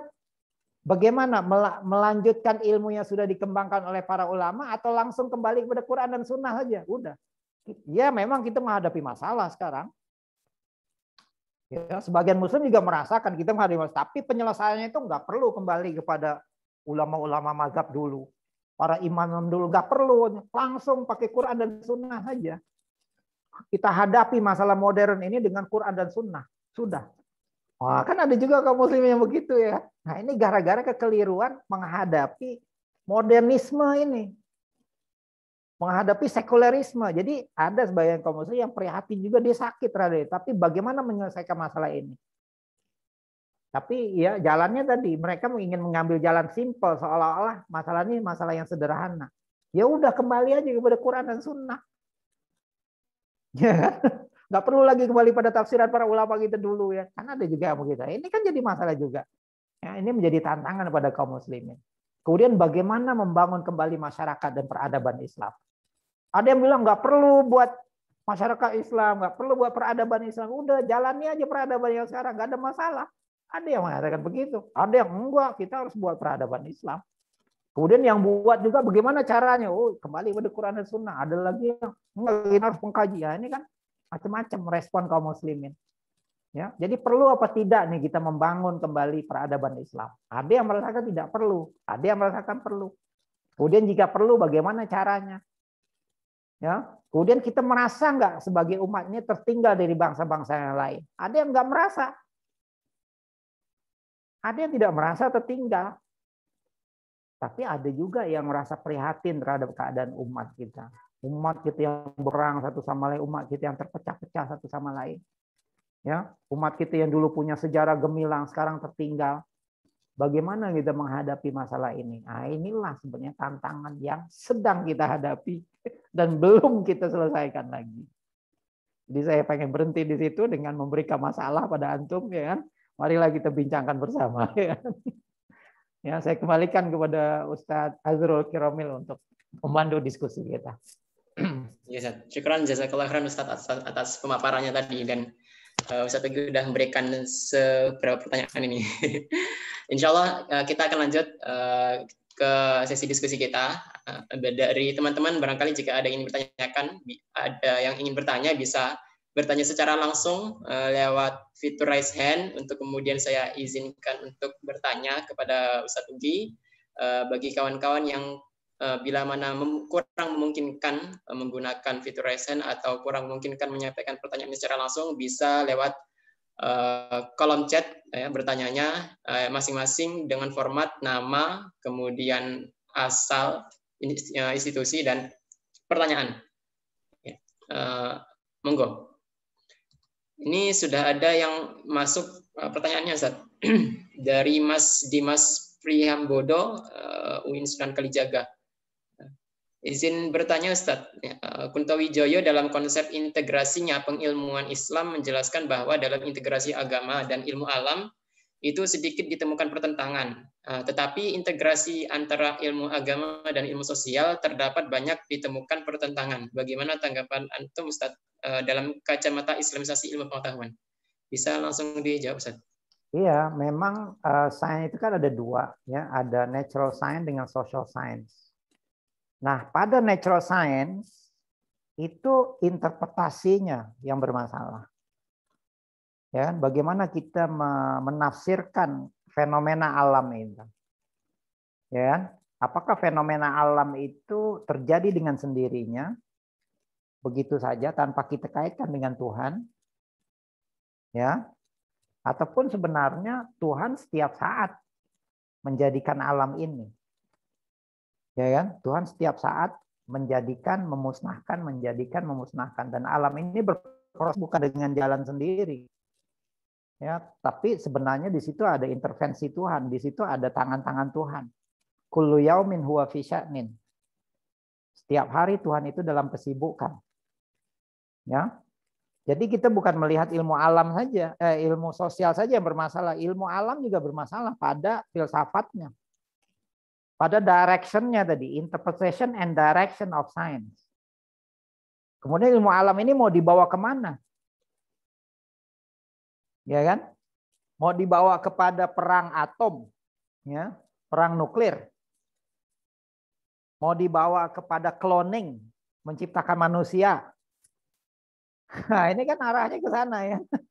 bagaimana melanjutkan ilmu yang sudah dikembangkan oleh para ulama atau langsung kembali kepada Quran dan Sunnah saja, udah. Ya memang kita menghadapi masalah sekarang. Ya, sebagian Muslim juga merasakan kita menghadapi masalah, tapi penyelesaiannya itu nggak perlu kembali kepada ulama-ulama mazhab dulu, para imam dulu nggak perlu, langsung pakai Quran dan Sunnah saja kita hadapi masalah modern ini dengan Quran dan Sunnah. Sudah. Wah, kan ada juga kaum muslim yang begitu ya. Nah, ini gara-gara kekeliruan menghadapi modernisme ini. Menghadapi sekulerisme. Jadi ada sebagian kaum muslim yang prihatin juga dia sakit Rade. Tapi bagaimana menyelesaikan masalah ini? Tapi ya jalannya tadi mereka ingin mengambil jalan simpel seolah-olah masalah ini masalah yang sederhana. Ya udah kembali aja kepada Quran dan Sunnah. Ya, kan? nggak perlu lagi kembali pada tafsiran para ulama kita dulu ya. Karena ada juga kita. Ini kan jadi masalah juga. Ya, ini menjadi tantangan pada kaum muslimin. Kemudian bagaimana membangun kembali masyarakat dan peradaban Islam. Ada yang bilang nggak perlu buat masyarakat Islam, nggak perlu buat peradaban Islam. Udah jalannya aja peradaban yang sekarang, nggak ada masalah. Ada yang mengatakan begitu. Ada yang enggak, kita harus buat peradaban Islam. Kemudian yang buat juga bagaimana caranya? Oh, kembali pada Quran dan Sunnah. Ada lagi yang harus mengkaji. Ya, ini kan macam-macam respon kaum muslimin. Ya, jadi perlu apa tidak nih kita membangun kembali peradaban Islam? Ada yang merasakan tidak perlu, ada yang merasakan perlu. Kemudian jika perlu bagaimana caranya? Ya, kemudian kita merasa nggak sebagai umat ini tertinggal dari bangsa-bangsa yang lain? Ada yang nggak merasa, ada yang tidak merasa tertinggal. Tapi ada juga yang merasa prihatin terhadap keadaan umat kita. Umat kita yang berang satu sama lain, umat kita yang terpecah-pecah satu sama lain. Ya, umat kita yang dulu punya sejarah gemilang sekarang tertinggal. Bagaimana kita menghadapi masalah ini? Nah, inilah sebenarnya tantangan yang sedang kita hadapi dan belum kita selesaikan lagi. Jadi saya pengen berhenti di situ dengan memberikan masalah pada antum ya kan. Marilah kita bincangkan bersama ya. Kan? Ya, saya kembalikan kepada Ustadz Azrul Kiromil untuk memandu diskusi kita. Ya, Ustaz. Syukran jazakallah khairan Ustaz atas pemaparannya tadi dan uh, eh, Ustaz Teguh sudah memberikan seberapa pertanyaan ini. Insya Allah uh, eh, kita akan lanjut uh, ke sesi diskusi kita. Uh, dari teman-teman barangkali jika ada yang ingin bertanyakan, ada yang ingin bertanya bisa bertanya secara langsung uh, lewat fitur raise hand untuk kemudian saya izinkan untuk bertanya kepada Ustadz Ugi uh, bagi kawan-kawan yang uh, bila mana mem kurang memungkinkan uh, menggunakan fitur raise hand atau kurang memungkinkan menyampaikan pertanyaan secara langsung bisa lewat uh, kolom chat ya, bertanyanya masing masing-masing dengan format nama kemudian asal institusi dan pertanyaan. Uh, monggo. Ini sudah ada yang masuk eh, pertanyaannya Ustaz. Dari Mas Dimas Prihambodo, uh, UIN Sunan Kalijaga. Izin bertanya Ustaz, ya, eh, Kunto Wijoyo dalam konsep integrasinya pengilmuan Islam menjelaskan bahwa dalam integrasi agama dan ilmu alam itu sedikit ditemukan pertentangan. Eh, tetapi integrasi antara ilmu agama dan ilmu sosial terdapat banyak ditemukan pertentangan. Bagaimana tanggapan Antum Ustaz eh, dalam kacamata Islamisasi ilmu pengetahuan? Bisa langsung dijawab Ustaz. Iya, memang uh, sains itu kan ada dua, ya, ada natural science dengan social science. Nah, pada natural science itu interpretasinya yang bermasalah ya kan? bagaimana kita menafsirkan fenomena alam itu ya kan? apakah fenomena alam itu terjadi dengan sendirinya begitu saja tanpa kita kaitkan dengan Tuhan ya ataupun sebenarnya Tuhan setiap saat menjadikan alam ini ya kan Tuhan setiap saat menjadikan memusnahkan menjadikan memusnahkan dan alam ini berproses bukan dengan jalan sendiri Ya, tapi sebenarnya di situ ada intervensi Tuhan, di situ ada tangan-tangan Tuhan. Kullu yaumin huwa fi Setiap hari Tuhan itu dalam kesibukan. Ya. Jadi kita bukan melihat ilmu alam saja, eh, ilmu sosial saja yang bermasalah, ilmu alam juga bermasalah pada filsafatnya. Pada directionnya tadi, interpretation and direction of science. Kemudian ilmu alam ini mau dibawa kemana? ya kan? Mau dibawa kepada perang atom, ya, perang nuklir. Mau dibawa kepada cloning, menciptakan manusia. Nah, ini kan arahnya ke sana ya.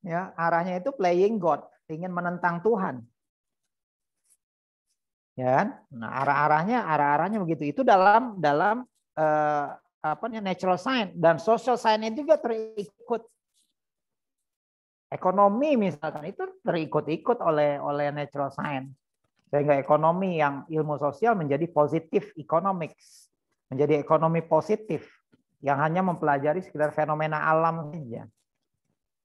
Ya, arahnya itu playing God, ingin menentang Tuhan. Ya kan? Nah, arah-arahnya arah-arahnya begitu. Itu dalam dalam eh, apa namanya natural science dan social science juga terikut ekonomi misalkan itu terikut-ikut oleh oleh natural science sehingga ekonomi yang ilmu sosial menjadi positif economics menjadi ekonomi positif yang hanya mempelajari sekedar fenomena alam saja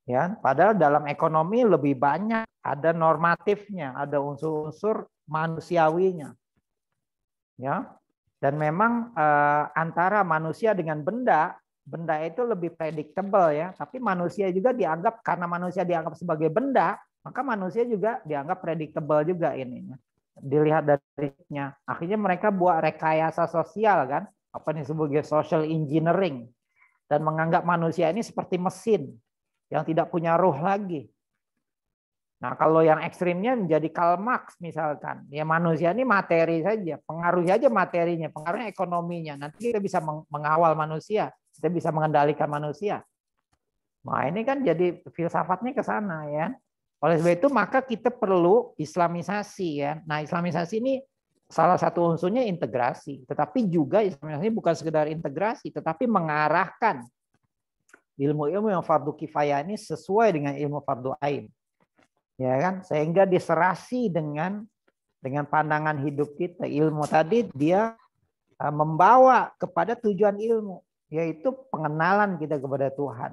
ya padahal dalam ekonomi lebih banyak ada normatifnya ada unsur-unsur manusiawinya ya dan memang eh, antara manusia dengan benda benda itu lebih predictable ya. Tapi manusia juga dianggap karena manusia dianggap sebagai benda, maka manusia juga dianggap predictable juga ini. Dilihat darinya, akhirnya mereka buat rekayasa sosial kan, apa nih sebagai social engineering dan menganggap manusia ini seperti mesin yang tidak punya ruh lagi. Nah, kalau yang ekstrimnya menjadi Karl Marx misalkan, ya manusia ini materi saja, pengaruh saja materinya, pengaruhnya ekonominya. Nanti kita bisa mengawal manusia, kita bisa mengendalikan manusia. Nah, ini kan jadi filsafatnya ke sana ya. Oleh sebab itu maka kita perlu islamisasi ya. Nah, islamisasi ini salah satu unsurnya integrasi, tetapi juga islamisasi bukan sekedar integrasi, tetapi mengarahkan ilmu-ilmu yang fardu kifayah ini sesuai dengan ilmu fardu ain ya kan sehingga diserasi dengan dengan pandangan hidup kita ilmu tadi dia eh, membawa kepada tujuan ilmu yaitu pengenalan kita kepada Tuhan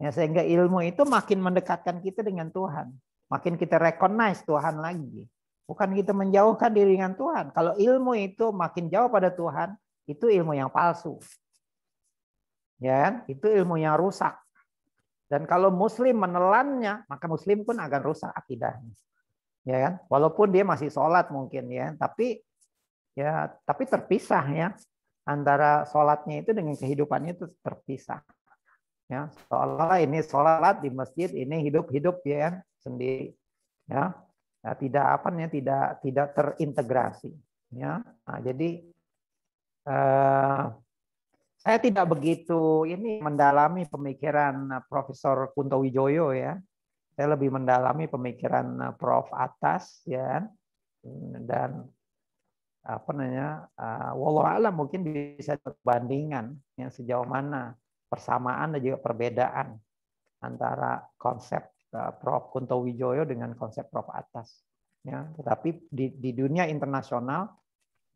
ya sehingga ilmu itu makin mendekatkan kita dengan Tuhan makin kita recognize Tuhan lagi bukan kita menjauhkan diri dengan Tuhan kalau ilmu itu makin jauh pada Tuhan itu ilmu yang palsu ya kan? itu ilmu yang rusak dan kalau muslim menelannya, maka muslim pun akan rusak akidahnya. Ya kan? Walaupun dia masih sholat mungkin ya, tapi ya tapi terpisah ya antara sholatnya itu dengan kehidupannya itu terpisah. Ya, seolah ini sholat di masjid, ini hidup-hidup ya kan, sendiri. Ya, ya tidak apa ya, tidak tidak terintegrasi. Ya, nah, jadi eh, saya tidak begitu ini mendalami pemikiran eh, Profesor Kunto Wijoyo ya. Saya lebih mendalami pemikiran eh, Prof Atas ya hmm, dan apa namanya uh, eh, walau alam mungkin bisa perbandingan yang sejauh mana persamaan dan juga perbedaan antara konsep Prof Kunto Wijoyo dengan konsep Prof Atas ya tetapi di, di dunia internasional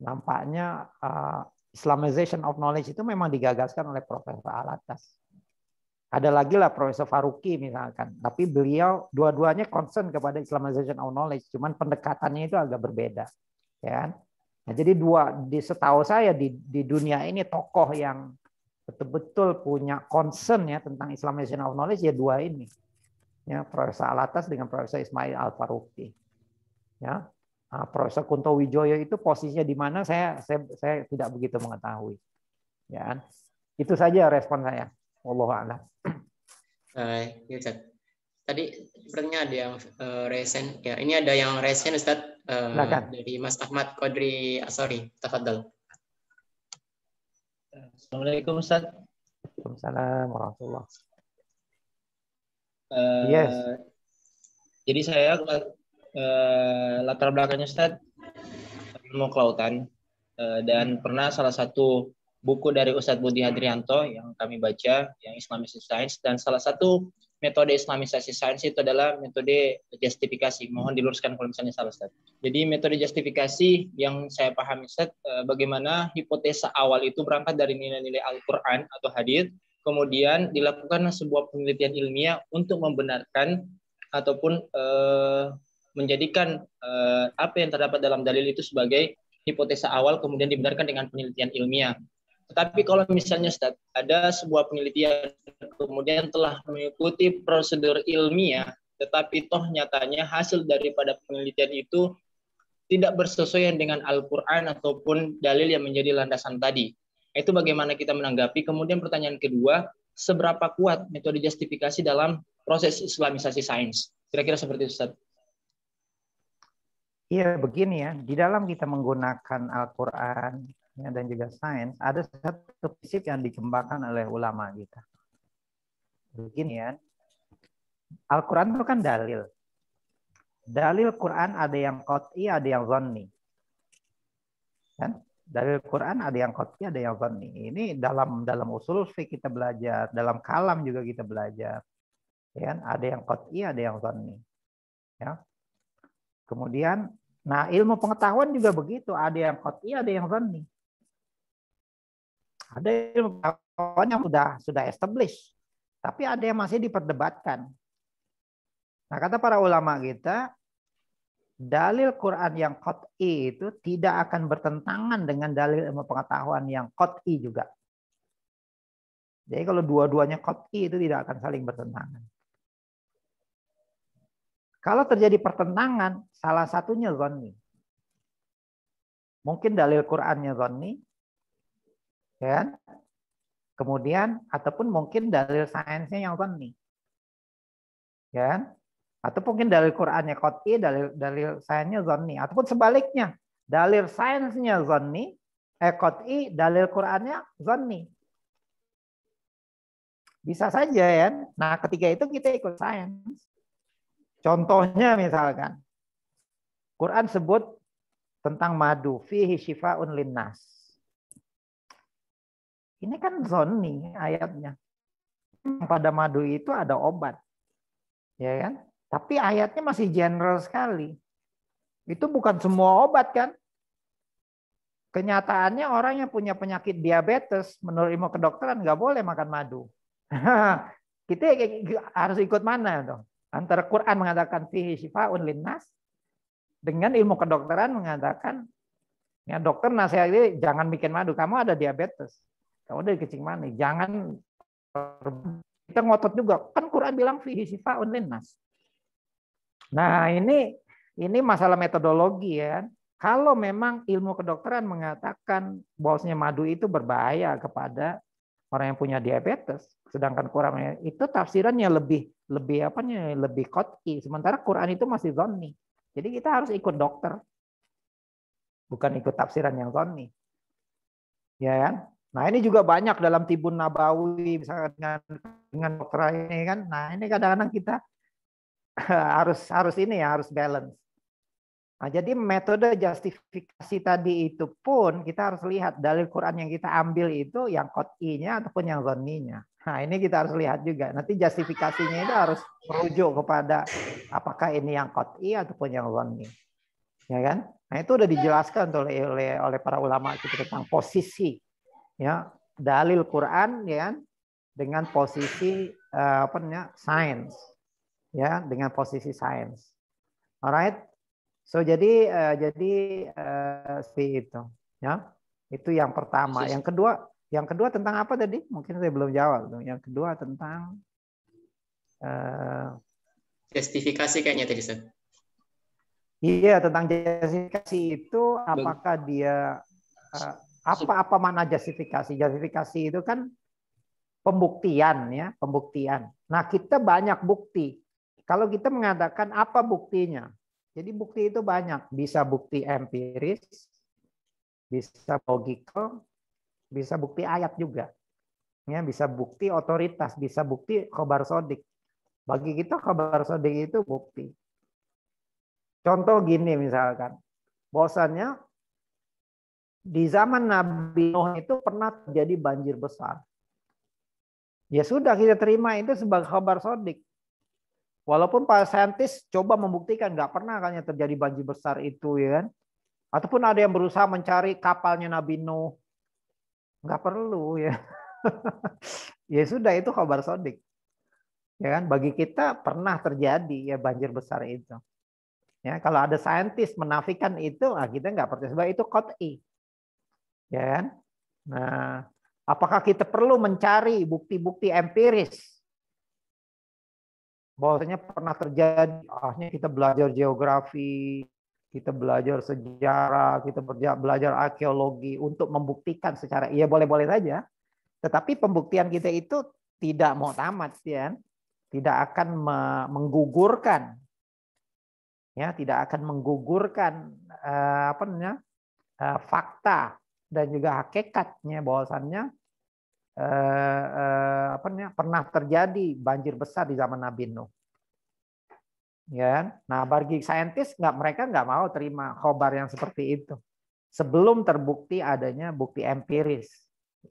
nampaknya uh, Islamization of knowledge itu memang digagaskan oleh Profesor Alatas. Ada lagi lah Profesor Faruqi misalkan, tapi beliau dua-duanya concern kepada Islamization of knowledge, cuman pendekatannya itu agak berbeda, ya. Kan? Nah, jadi dua di setahu saya di, di dunia ini tokoh yang betul-betul punya concern ya tentang Islamization of knowledge ya dua ini. Ya, Profesor Alatas dengan Profesor Ismail Al Faruqi. Ya. Nah, Profesor Kunto Wijoyo itu posisinya di mana saya, saya saya tidak begitu mengetahui. Ya. Kan? Itu saja respon saya. Wallahu a'lam. Baik, ya, Tadi sepertinya ada yang uh, eh, resen. Ya, ini ada yang resen Ustaz uh, dari Mas Ahmad Kodri Asori. Ah, Tafadhol. Assalamualaikum Ustaz. Waalaikumsalam warahmatullahi. Uh, yes. Jadi saya Eh, latar belakangnya Ustadz ilmu kelautan eh, dan pernah salah satu buku dari Ustadz Budi Hadrianto yang kami baca yang Islamisasi Science dan salah satu metode Islamisasi Science itu adalah metode justifikasi. Mohon diluruskan kalau misalnya salah Ustaz. Jadi metode justifikasi yang saya pahami Ustaz eh, bagaimana hipotesa awal itu berangkat dari nilai-nilai Al-Qur'an atau hadis, kemudian dilakukan sebuah penelitian ilmiah untuk membenarkan ataupun eh, menjadikan uh, apa yang terdapat dalam dalil itu sebagai hipotesa awal kemudian dibenarkan dengan penelitian ilmiah. Tetapi kalau misalnya Ustaz, ada sebuah penelitian kemudian telah mengikuti prosedur ilmiah, tetapi toh nyatanya hasil daripada penelitian itu tidak bersesuaian dengan Al-Quran ataupun dalil yang menjadi landasan tadi. Itu bagaimana kita menanggapi. Kemudian pertanyaan kedua, seberapa kuat metode justifikasi dalam proses islamisasi sains? Kira-kira seperti itu, Ustaz. Iya begini ya, di dalam kita menggunakan Al-Quran ya, dan juga sains, ada satu prinsip yang dikembangkan oleh ulama kita. Begini ya, Al-Quran itu kan dalil. Dalil Quran ada yang koti ada yang zonni. Kan? Dalil Quran ada yang koti ada yang zonni. Ini dalam dalam usul fiqh kita belajar, dalam kalam juga kita belajar. Ya, kan? ada yang koti ada yang zonni. Ya. Kemudian Nah, ilmu pengetahuan juga begitu. Ada yang koti, iya, ada yang zani. Ada ilmu pengetahuan yang sudah sudah established, tapi ada yang masih diperdebatkan. Nah, kata para ulama kita, dalil Quran yang koti itu tidak akan bertentangan dengan dalil ilmu pengetahuan yang koti juga. Jadi kalau dua-duanya koti itu tidak akan saling bertentangan. Kalau terjadi pertentangan, salah satunya zonni. Mungkin dalil Qur'annya zonni, ya kan? Kemudian ataupun mungkin dalil sainsnya yang zonni. Ya kan? Atau mungkin dalil Qur'annya Koti, dalil dalil sainsnya zonni ataupun sebaliknya. Dalil sainsnya zonni, eh kot'i, dalil Qur'annya zonni. Bisa saja ya. Kan? Nah, ketiga itu kita ikut sains. Contohnya misalkan, Quran sebut tentang madu, fihi syifa'un linnas. Ini kan zoni ayatnya. Pada madu itu ada obat. Ya kan? Tapi ayatnya masih general sekali. Itu bukan semua obat kan? Kenyataannya orang yang punya penyakit diabetes menurut ilmu kedokteran nggak boleh makan madu. Kita harus ikut mana dong? Antara Quran mengatakan fihi shifaun linnas dengan ilmu kedokteran mengatakan ya dokter nasihati jangan bikin madu, kamu ada diabetes. Kamu dari kencing manis, jangan kita ngotot juga. Kan Quran bilang fihi shifaun linnas. Nah, ini ini masalah metodologi ya. Kan? Kalau memang ilmu kedokteran mengatakan bahwasanya madu itu berbahaya kepada orang yang punya diabetes, sedangkan Quran itu tafsirannya lebih lebih apa nih lebih kotki. Sementara Quran itu masih zonni. Jadi kita harus ikut dokter, bukan ikut tafsiran yang zonni. Ya kan? Nah ini juga banyak dalam tibun nabawi misalnya dengan dengan dokter ini kan. Nah ini kadang-kadang kita harus harus ini ya harus balance. Nah, jadi metode justifikasi tadi itu pun kita harus lihat dalil Quran yang kita ambil itu yang kot'inya ataupun yang zoninya. Nah ini kita harus lihat juga. Nanti justifikasinya itu harus merujuk kepada apakah ini yang kot'i ataupun yang zoni. Ya kan? Nah itu sudah dijelaskan oleh oleh, oleh para ulama itu tentang posisi ya dalil Quran ya kan? dengan posisi uh, apa namanya sains ya dengan posisi science. Alright, So jadi uh, jadi uh, eh, seperti itu, ya. Itu yang pertama. Yang kedua, yang kedua tentang apa tadi? Mungkin saya belum jawab. Yang kedua tentang uh, justifikasi kayaknya tadi, Iya, tentang justifikasi itu apakah dia apa apa mana justifikasi? Justifikasi itu kan pembuktian ya, pembuktian. Nah, kita banyak bukti. Kalau kita mengatakan apa buktinya? Jadi bukti itu banyak, bisa bukti empiris, bisa logikal, bisa bukti ayat juga. Ya, bisa bukti otoritas, bisa bukti khobar sodik. Bagi kita khobar sodik itu bukti. Contoh gini misalkan, bosannya di zaman Nabi Nuh itu pernah terjadi banjir besar. Ya sudah kita terima itu sebagai kabar sodik. Walaupun para saintis coba membuktikan nggak pernah kan yang terjadi banjir besar itu ya kan. Ataupun ada yang berusaha mencari kapalnya Nabi Nuh. Nggak perlu ya. ya sudah itu kabar sodik. Ya kan bagi kita pernah terjadi ya banjir besar itu. Ya, kalau ada saintis menafikan itu, ah kita nggak percaya sebab itu kot'i. Ya kan? Nah, apakah kita perlu mencari bukti-bukti empiris bahwasanya pernah terjadi akhirnya kita belajar geografi kita belajar sejarah, kita belajar arkeologi untuk membuktikan secara iya boleh-boleh saja. Tetapi pembuktian kita itu tidak mau tamat, ya. Tidak akan menggugurkan ya, tidak akan menggugurkan eh, apa namanya? Eh, fakta dan juga hakikatnya bahwasannya eh, eh, apa namanya pernah terjadi banjir besar di zaman Nabi Nuh. Ya, kan? nah bagi saintis nggak mereka nggak mau terima khobar yang seperti itu sebelum terbukti adanya bukti empiris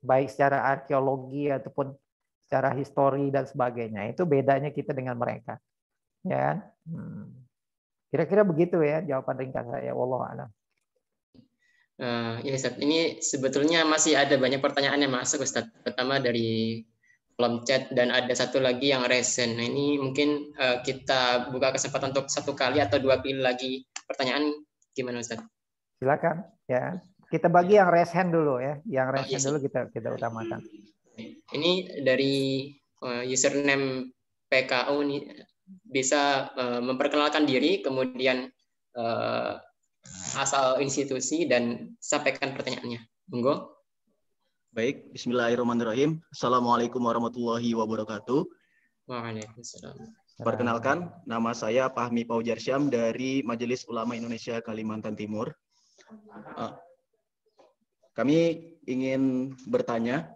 baik secara arkeologi ataupun secara histori dan sebagainya itu bedanya kita dengan mereka ya kan? hmm. kira-kira hmm. begitu ya jawaban ringkas saya wallahu a'lam Uh, eh, ya Ustaz, ini sebetulnya masih ada banyak pertanyaan yang masuk Ustaz. Pertama dari kolom chat dan ada satu lagi yang recent. Nah, ini mungkin uh, kita buka kesempatan untuk satu kali atau dua kali lagi pertanyaan gimana Ustaz? Silakan ya. Kita bagi yang recent dulu ya, yang oh, iya, recent oh, yes. dulu kita kita utamakan. Ini dari uh, username PKU nih bisa uh, memperkenalkan diri kemudian uh, asal institusi dan sampaikan pertanyaannya. Monggo. Baik, Bismillahirrahmanirrahim. Assalamualaikum warahmatullahi wabarakatuh. Waalaikumsalam. Perkenalkan, nama saya Fahmi Paujarsyam dari Majelis Ulama Indonesia Kalimantan Timur. Ah, kami ingin bertanya,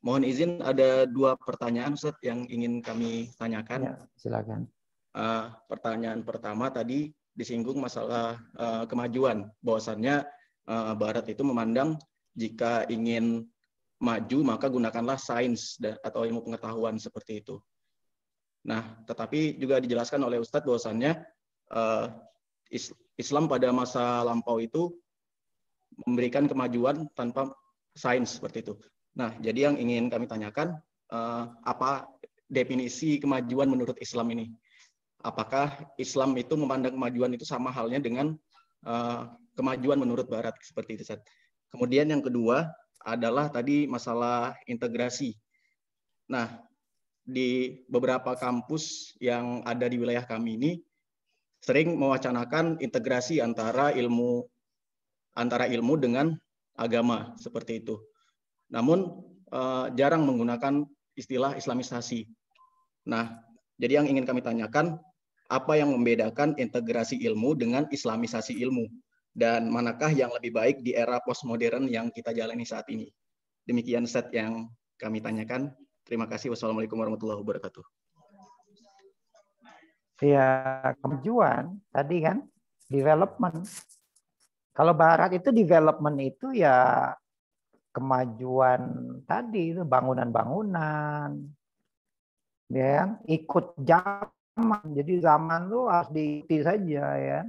mohon izin ada dua pertanyaan Ustaz yang ingin kami tanyakan. Ya, silakan. Ah, pertanyaan pertama tadi disinggung masalah uh, kemajuan. Bahwasannya uh, Barat itu memandang jika ingin maju maka gunakanlah sains atau ilmu pengetahuan seperti itu. Nah, tetapi juga dijelaskan oleh Ustadz bahwasannya uh, Islam pada masa lampau itu memberikan kemajuan tanpa sains seperti itu. Nah, jadi yang ingin kami tanyakan uh, apa definisi kemajuan menurut Islam ini? apakah Islam itu memandang kemajuan itu sama halnya dengan uh, kemajuan menurut Barat seperti itu. Seth. Kemudian yang kedua adalah tadi masalah integrasi. Nah, di beberapa kampus yang ada di wilayah kami ini sering mewacanakan integrasi antara ilmu antara ilmu dengan agama seperti itu. Namun uh, jarang menggunakan istilah islamisasi. Nah, jadi yang ingin kami tanyakan apa yang membedakan integrasi ilmu dengan islamisasi ilmu dan manakah yang lebih baik di era postmodern yang kita jalani saat ini. Demikian set yang kami tanyakan. Terima kasih. Wassalamualaikum warahmatullahi wabarakatuh. Ya, kemajuan tadi kan development. Kalau barat itu development itu ya kemajuan tadi itu bangunan-bangunan. Ya, kan? ikut jam zaman. Jadi zaman tuh harus diikuti saja ya.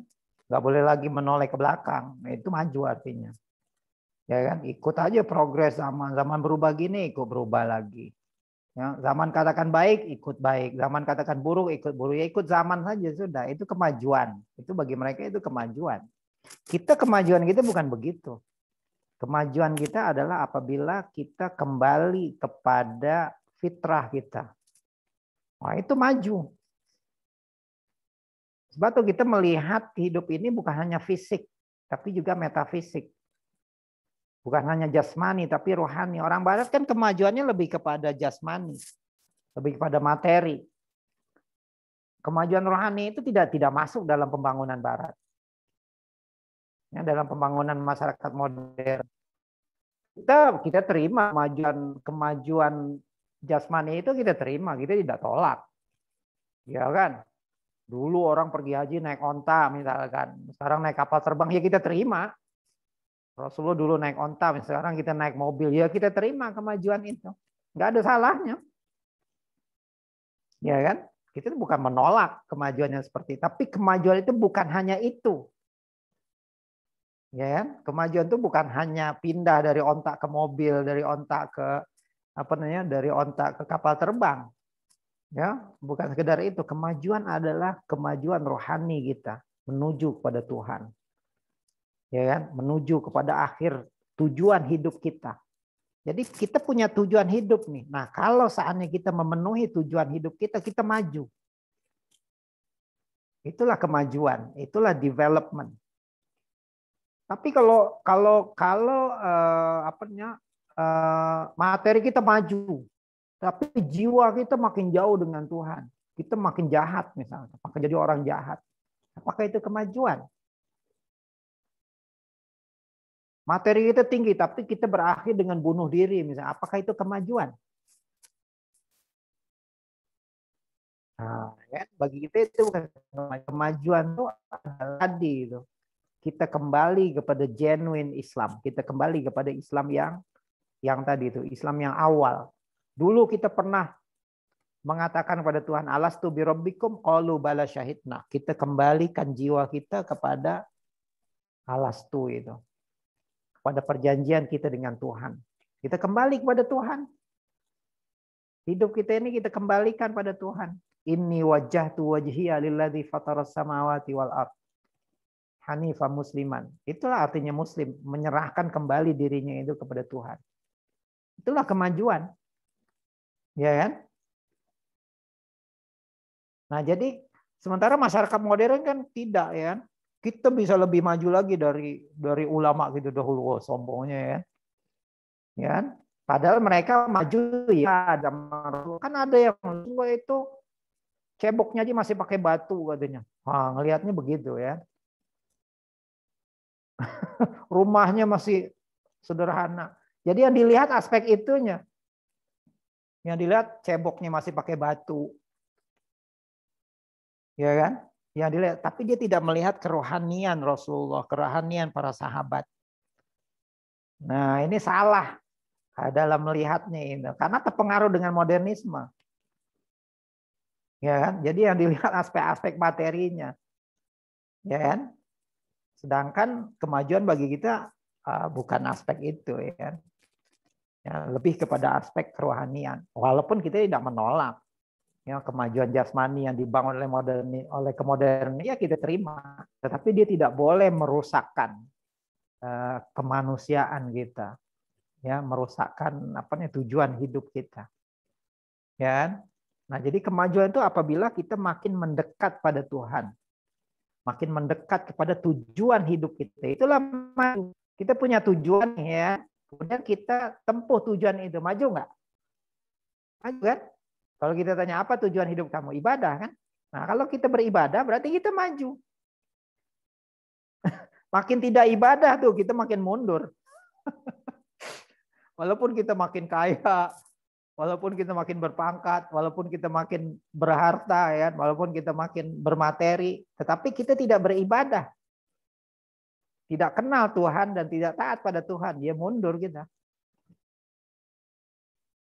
Gak boleh lagi menoleh ke belakang. Nah, itu maju artinya. Ya kan? Ikut aja progres zaman. Zaman berubah gini, ikut berubah lagi. Ya, zaman katakan baik, ikut baik. Zaman katakan buruk, ikut buruk. Ya ikut zaman saja sudah. Itu kemajuan. Itu bagi mereka itu kemajuan. Kita kemajuan kita bukan begitu. Kemajuan kita adalah apabila kita kembali kepada fitrah kita. Wah, itu maju. Sebab itu kita melihat hidup ini bukan hanya fisik, tapi juga metafisik. Bukan hanya jasmani, tapi rohani. Orang barat kan kemajuannya lebih kepada jasmani, lebih kepada materi. Kemajuan rohani itu tidak tidak masuk dalam pembangunan barat. Ya, dalam pembangunan masyarakat modern. Kita kita terima kemajuan kemajuan jasmani itu kita terima, kita tidak tolak. Ya kan? Dulu orang pergi haji naik onta misalkan, sekarang naik kapal terbang ya kita terima. Rasulullah dulu naik onta, sekarang kita naik mobil ya kita terima kemajuan itu. Nggak ada salahnya. Ya kan? Kita bukan menolak kemajuannya seperti itu. tapi kemajuan itu bukan hanya itu. Ya kan? Kemajuan itu bukan hanya pindah dari onta ke mobil, dari onta ke apa namanya dari ontak ke kapal terbang Ya, bukan sekedar itu. Kemajuan adalah kemajuan rohani kita menuju kepada Tuhan. Ya kan? Menuju kepada akhir tujuan hidup kita. Jadi kita punya tujuan hidup nih. Nah, kalau saatnya kita memenuhi tujuan hidup kita, kita maju. Itulah kemajuan, itulah development. Tapi kalau kalau kalau uh, apa namanya eh, materi kita maju, tapi jiwa kita makin jauh dengan Tuhan. Kita makin jahat misalnya, Apakah jadi orang jahat. Apakah itu kemajuan? Materi kita tinggi, tapi kita berakhir dengan bunuh diri. Misalnya, apakah itu kemajuan? Nah, ya, bagi kita itu kemajuan itu tadi itu. Kita kembali kepada genuine Islam. Kita kembali kepada Islam yang yang tadi itu, Islam yang awal. Dulu kita pernah mengatakan pada Tuhan Alas tu birobikum kalu bala syahidna. Kita kembalikan jiwa kita kepada Alas tu itu. Pada perjanjian kita dengan Tuhan. Kita kembali kepada Tuhan. Hidup kita ini kita kembalikan pada Tuhan. Ini wajah tu wajhiya lilladhi fataras samawati wal ard. Hanifah musliman. Itulah artinya muslim. Menyerahkan kembali dirinya itu kepada Tuhan. Itulah kemajuan. Ya kan? Nah, jadi sementara masyarakat modern kan tidak ya. Kan? Kita bisa lebih maju lagi dari dari ulama gitu dahulu oh, sombongnya ya. Kan? Ya kan? Padahal mereka maju ya ada kan ada yang tua itu ceboknya aja masih pakai batu katanya. Wah ngelihatnya begitu ya. Rumahnya masih sederhana. Jadi yang dilihat aspek itunya. Yang dilihat ceboknya masih pakai batu. Ya kan? Yang dilihat, tapi dia tidak melihat kerohanian Rasulullah, kerohanian para sahabat. Nah, ini salah dalam melihatnya ini karena terpengaruh dengan modernisme. Ya kan? Jadi yang dilihat aspek-aspek materinya. Ya kan? Sedangkan kemajuan bagi kita ah, bukan aspek itu ya kan? ya, lebih kepada aspek kerohanian. Walaupun kita tidak menolak ya, kemajuan jasmani yang dibangun oleh moderni, oleh kemodernan, ya kita terima. Tetapi dia tidak boleh merusakkan uh, kemanusiaan kita, ya merusakkan apa nih tujuan hidup kita, ya. Kan? Nah, jadi kemajuan itu apabila kita makin mendekat pada Tuhan, makin mendekat kepada tujuan hidup kita. Itulah kita punya tujuan ya Kemudian kita tempuh tujuan itu, maju nggak? Maju kan? Kalau kita tanya apa tujuan hidup kamu? Ibadah kan? Nah kalau kita beribadah berarti kita maju. makin tidak ibadah tuh kita makin mundur. walaupun kita makin kaya, walaupun kita makin berpangkat, walaupun kita makin berharta ya, kan? walaupun kita makin bermateri, tetapi kita tidak beribadah tidak kenal Tuhan dan tidak taat pada Tuhan, dia mundur kita.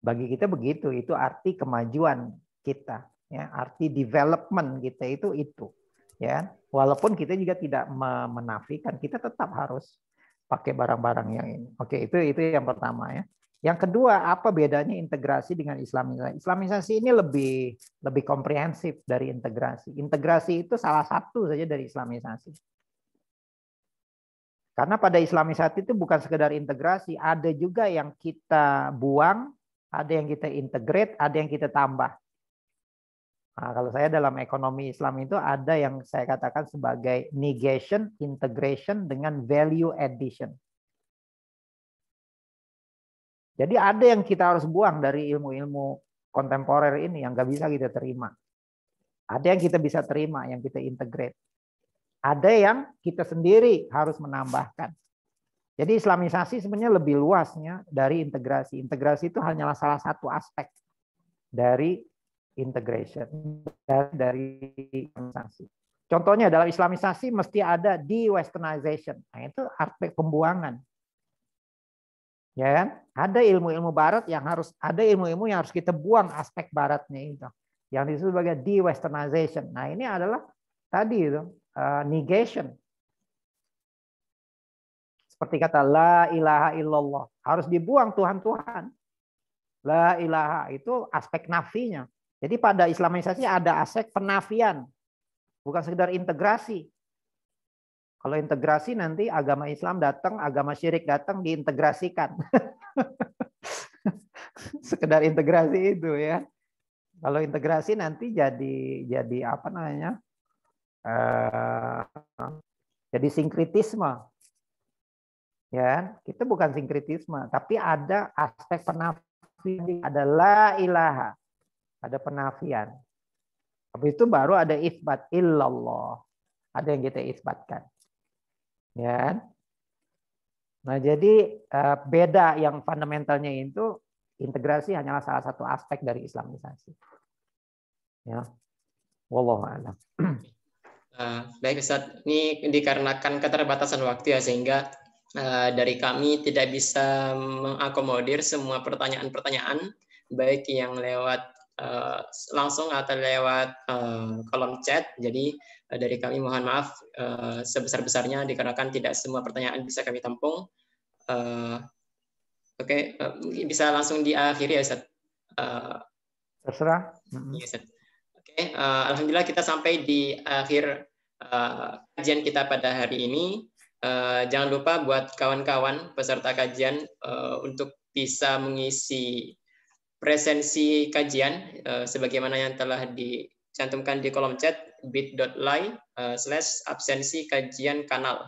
Bagi kita begitu, itu arti kemajuan kita, ya, arti development kita itu itu, ya. Walaupun kita juga tidak menafikan, kita tetap harus pakai barang-barang yang ini. Oke, itu itu yang pertama ya. Yang kedua, apa bedanya integrasi dengan islamisasi? Islamisasi ini lebih lebih komprehensif dari integrasi. Integrasi itu salah satu saja dari islamisasi. Karena pada Islamisasi itu bukan sekedar integrasi, ada juga yang kita buang, ada yang kita integrate, ada yang kita tambah. Nah, kalau saya dalam ekonomi Islam itu ada yang saya katakan sebagai negation, integration dengan value addition. Jadi ada yang kita harus buang dari ilmu-ilmu kontemporer ini yang nggak bisa kita terima. Ada yang kita bisa terima, yang kita integrate ada yang kita sendiri harus menambahkan. Jadi Islamisasi sebenarnya lebih luasnya dari integrasi. Integrasi itu hanyalah salah satu aspek dari integration dari islamisasi. Contohnya dalam islamisasi mesti ada di westernization. Nah, itu aspek pembuangan. Ya kan? Ada ilmu-ilmu barat yang harus ada ilmu-ilmu yang harus kita buang aspek baratnya itu. Yang disebut sebagai de westernization. Nah, ini adalah tadi itu Eh, negation. Seperti kata la ilaha illallah. Harus dibuang Tuhan-Tuhan. La ilaha itu aspek nafinya. Jadi pada islamisasi ada aspek penafian. Bukan sekedar integrasi. Kalau integrasi nanti agama Islam datang, agama syirik datang diintegrasikan. sekedar integrasi itu ya. Kalau integrasi nanti jadi jadi apa namanya? Eh, jadi sinkritisme. Ya, kita bukan sinkritisme, tapi ada aspek penafian ada ilaha. Ada penafian. Habis itu baru ada isbat illallah. Ada yang kita isbatkan. Ya. Nah, jadi eh, beda yang fundamentalnya itu integrasi hanyalah salah satu aspek dari islamisasi. Ya. Wallahu a'lam. Eh, baik Ustaz, ini dikarenakan keterbatasan waktu ya sehingga uh, dari kami tidak bisa mengakomodir semua pertanyaan-pertanyaan baik yang lewat uh, langsung atau lewat uh, kolom chat. Jadi uh, dari kami mohon maaf uh, sebesar-besarnya dikarenakan tidak semua pertanyaan bisa kami tampung. Uh, Oke, okay. uh, bisa langsung diakhiri ya Ustaz. Uh, Terserah. ya, Ustaz. Okay. uh, eh, eh, alhamdulillah kita sampai di akhir uh, kajian kita pada hari ini. Uh, jangan lupa buat kawan-kawan peserta kajian uh, untuk bisa mengisi presensi kajian uh, sebagaimana yang telah dicantumkan di kolom chat bit.ly uh, slash absensi kajian kanal.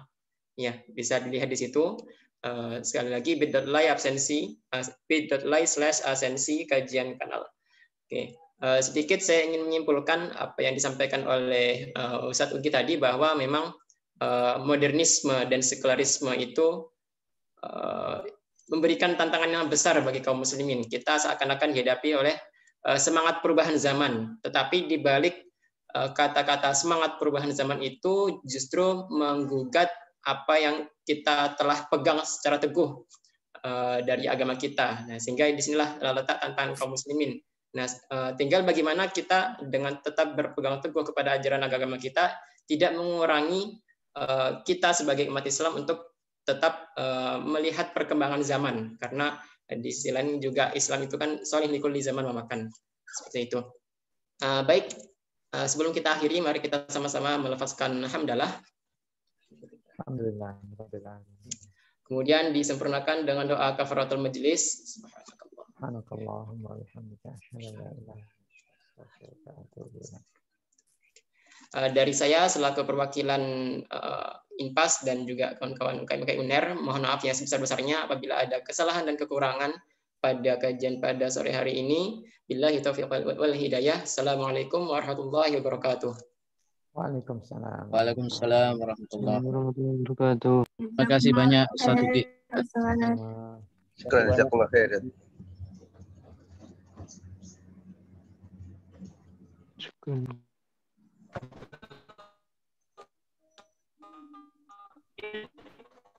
Ya, bisa dilihat di situ. Uh, sekali lagi bit.ly absensi uh, bit.ly slash absensi kajian kanal. Oke. Okay. Eh, sedikit saya ingin menyimpulkan apa yang disampaikan oleh uh, Ustadz Ugi tadi bahwa memang uh, modernisme dan sekularisme itu uh, memberikan tantangan yang besar bagi kaum muslimin. Kita seakan-akan dihadapi oleh uh, semangat perubahan zaman, tetapi di balik kata kata-kata semangat perubahan zaman itu justru menggugat apa yang kita telah pegang secara teguh uh, dari agama kita. Nah, sehingga disinilah letak tantangan kaum muslimin Nah, eh, tinggal bagaimana kita dengan tetap berpegang teguh kepada ajaran agama kita, tidak mengurangi eh, kita sebagai umat Islam untuk tetap eh, melihat perkembangan zaman, karena di sisi lain juga Islam itu kan solih nikul di zaman memakan. Seperti itu. Baik, sebelum kita akhiri, mari kita sama-sama melepaskan hamdalah. Alhamdulillah. Kemudian disempurnakan dengan doa kafaratul majlis. سبحانك اللهم وبحمدك لا dari saya selaku perwakilan uh, eh, INPAS dan juga kawan-kawan UKM UNER, mohon maaf yang sebesar-besarnya apabila ada kesalahan dan kekurangan pada kajian pada sore hari ini. Bila taufiq wal hidayah. Assalamualaikum warahmatullahi wabarakatuh. Waalaikumsalam. Waalaikumsalam warahmatullahi wabarakatuh. Terima kasih banyak Ustaz Terima kasih. 君。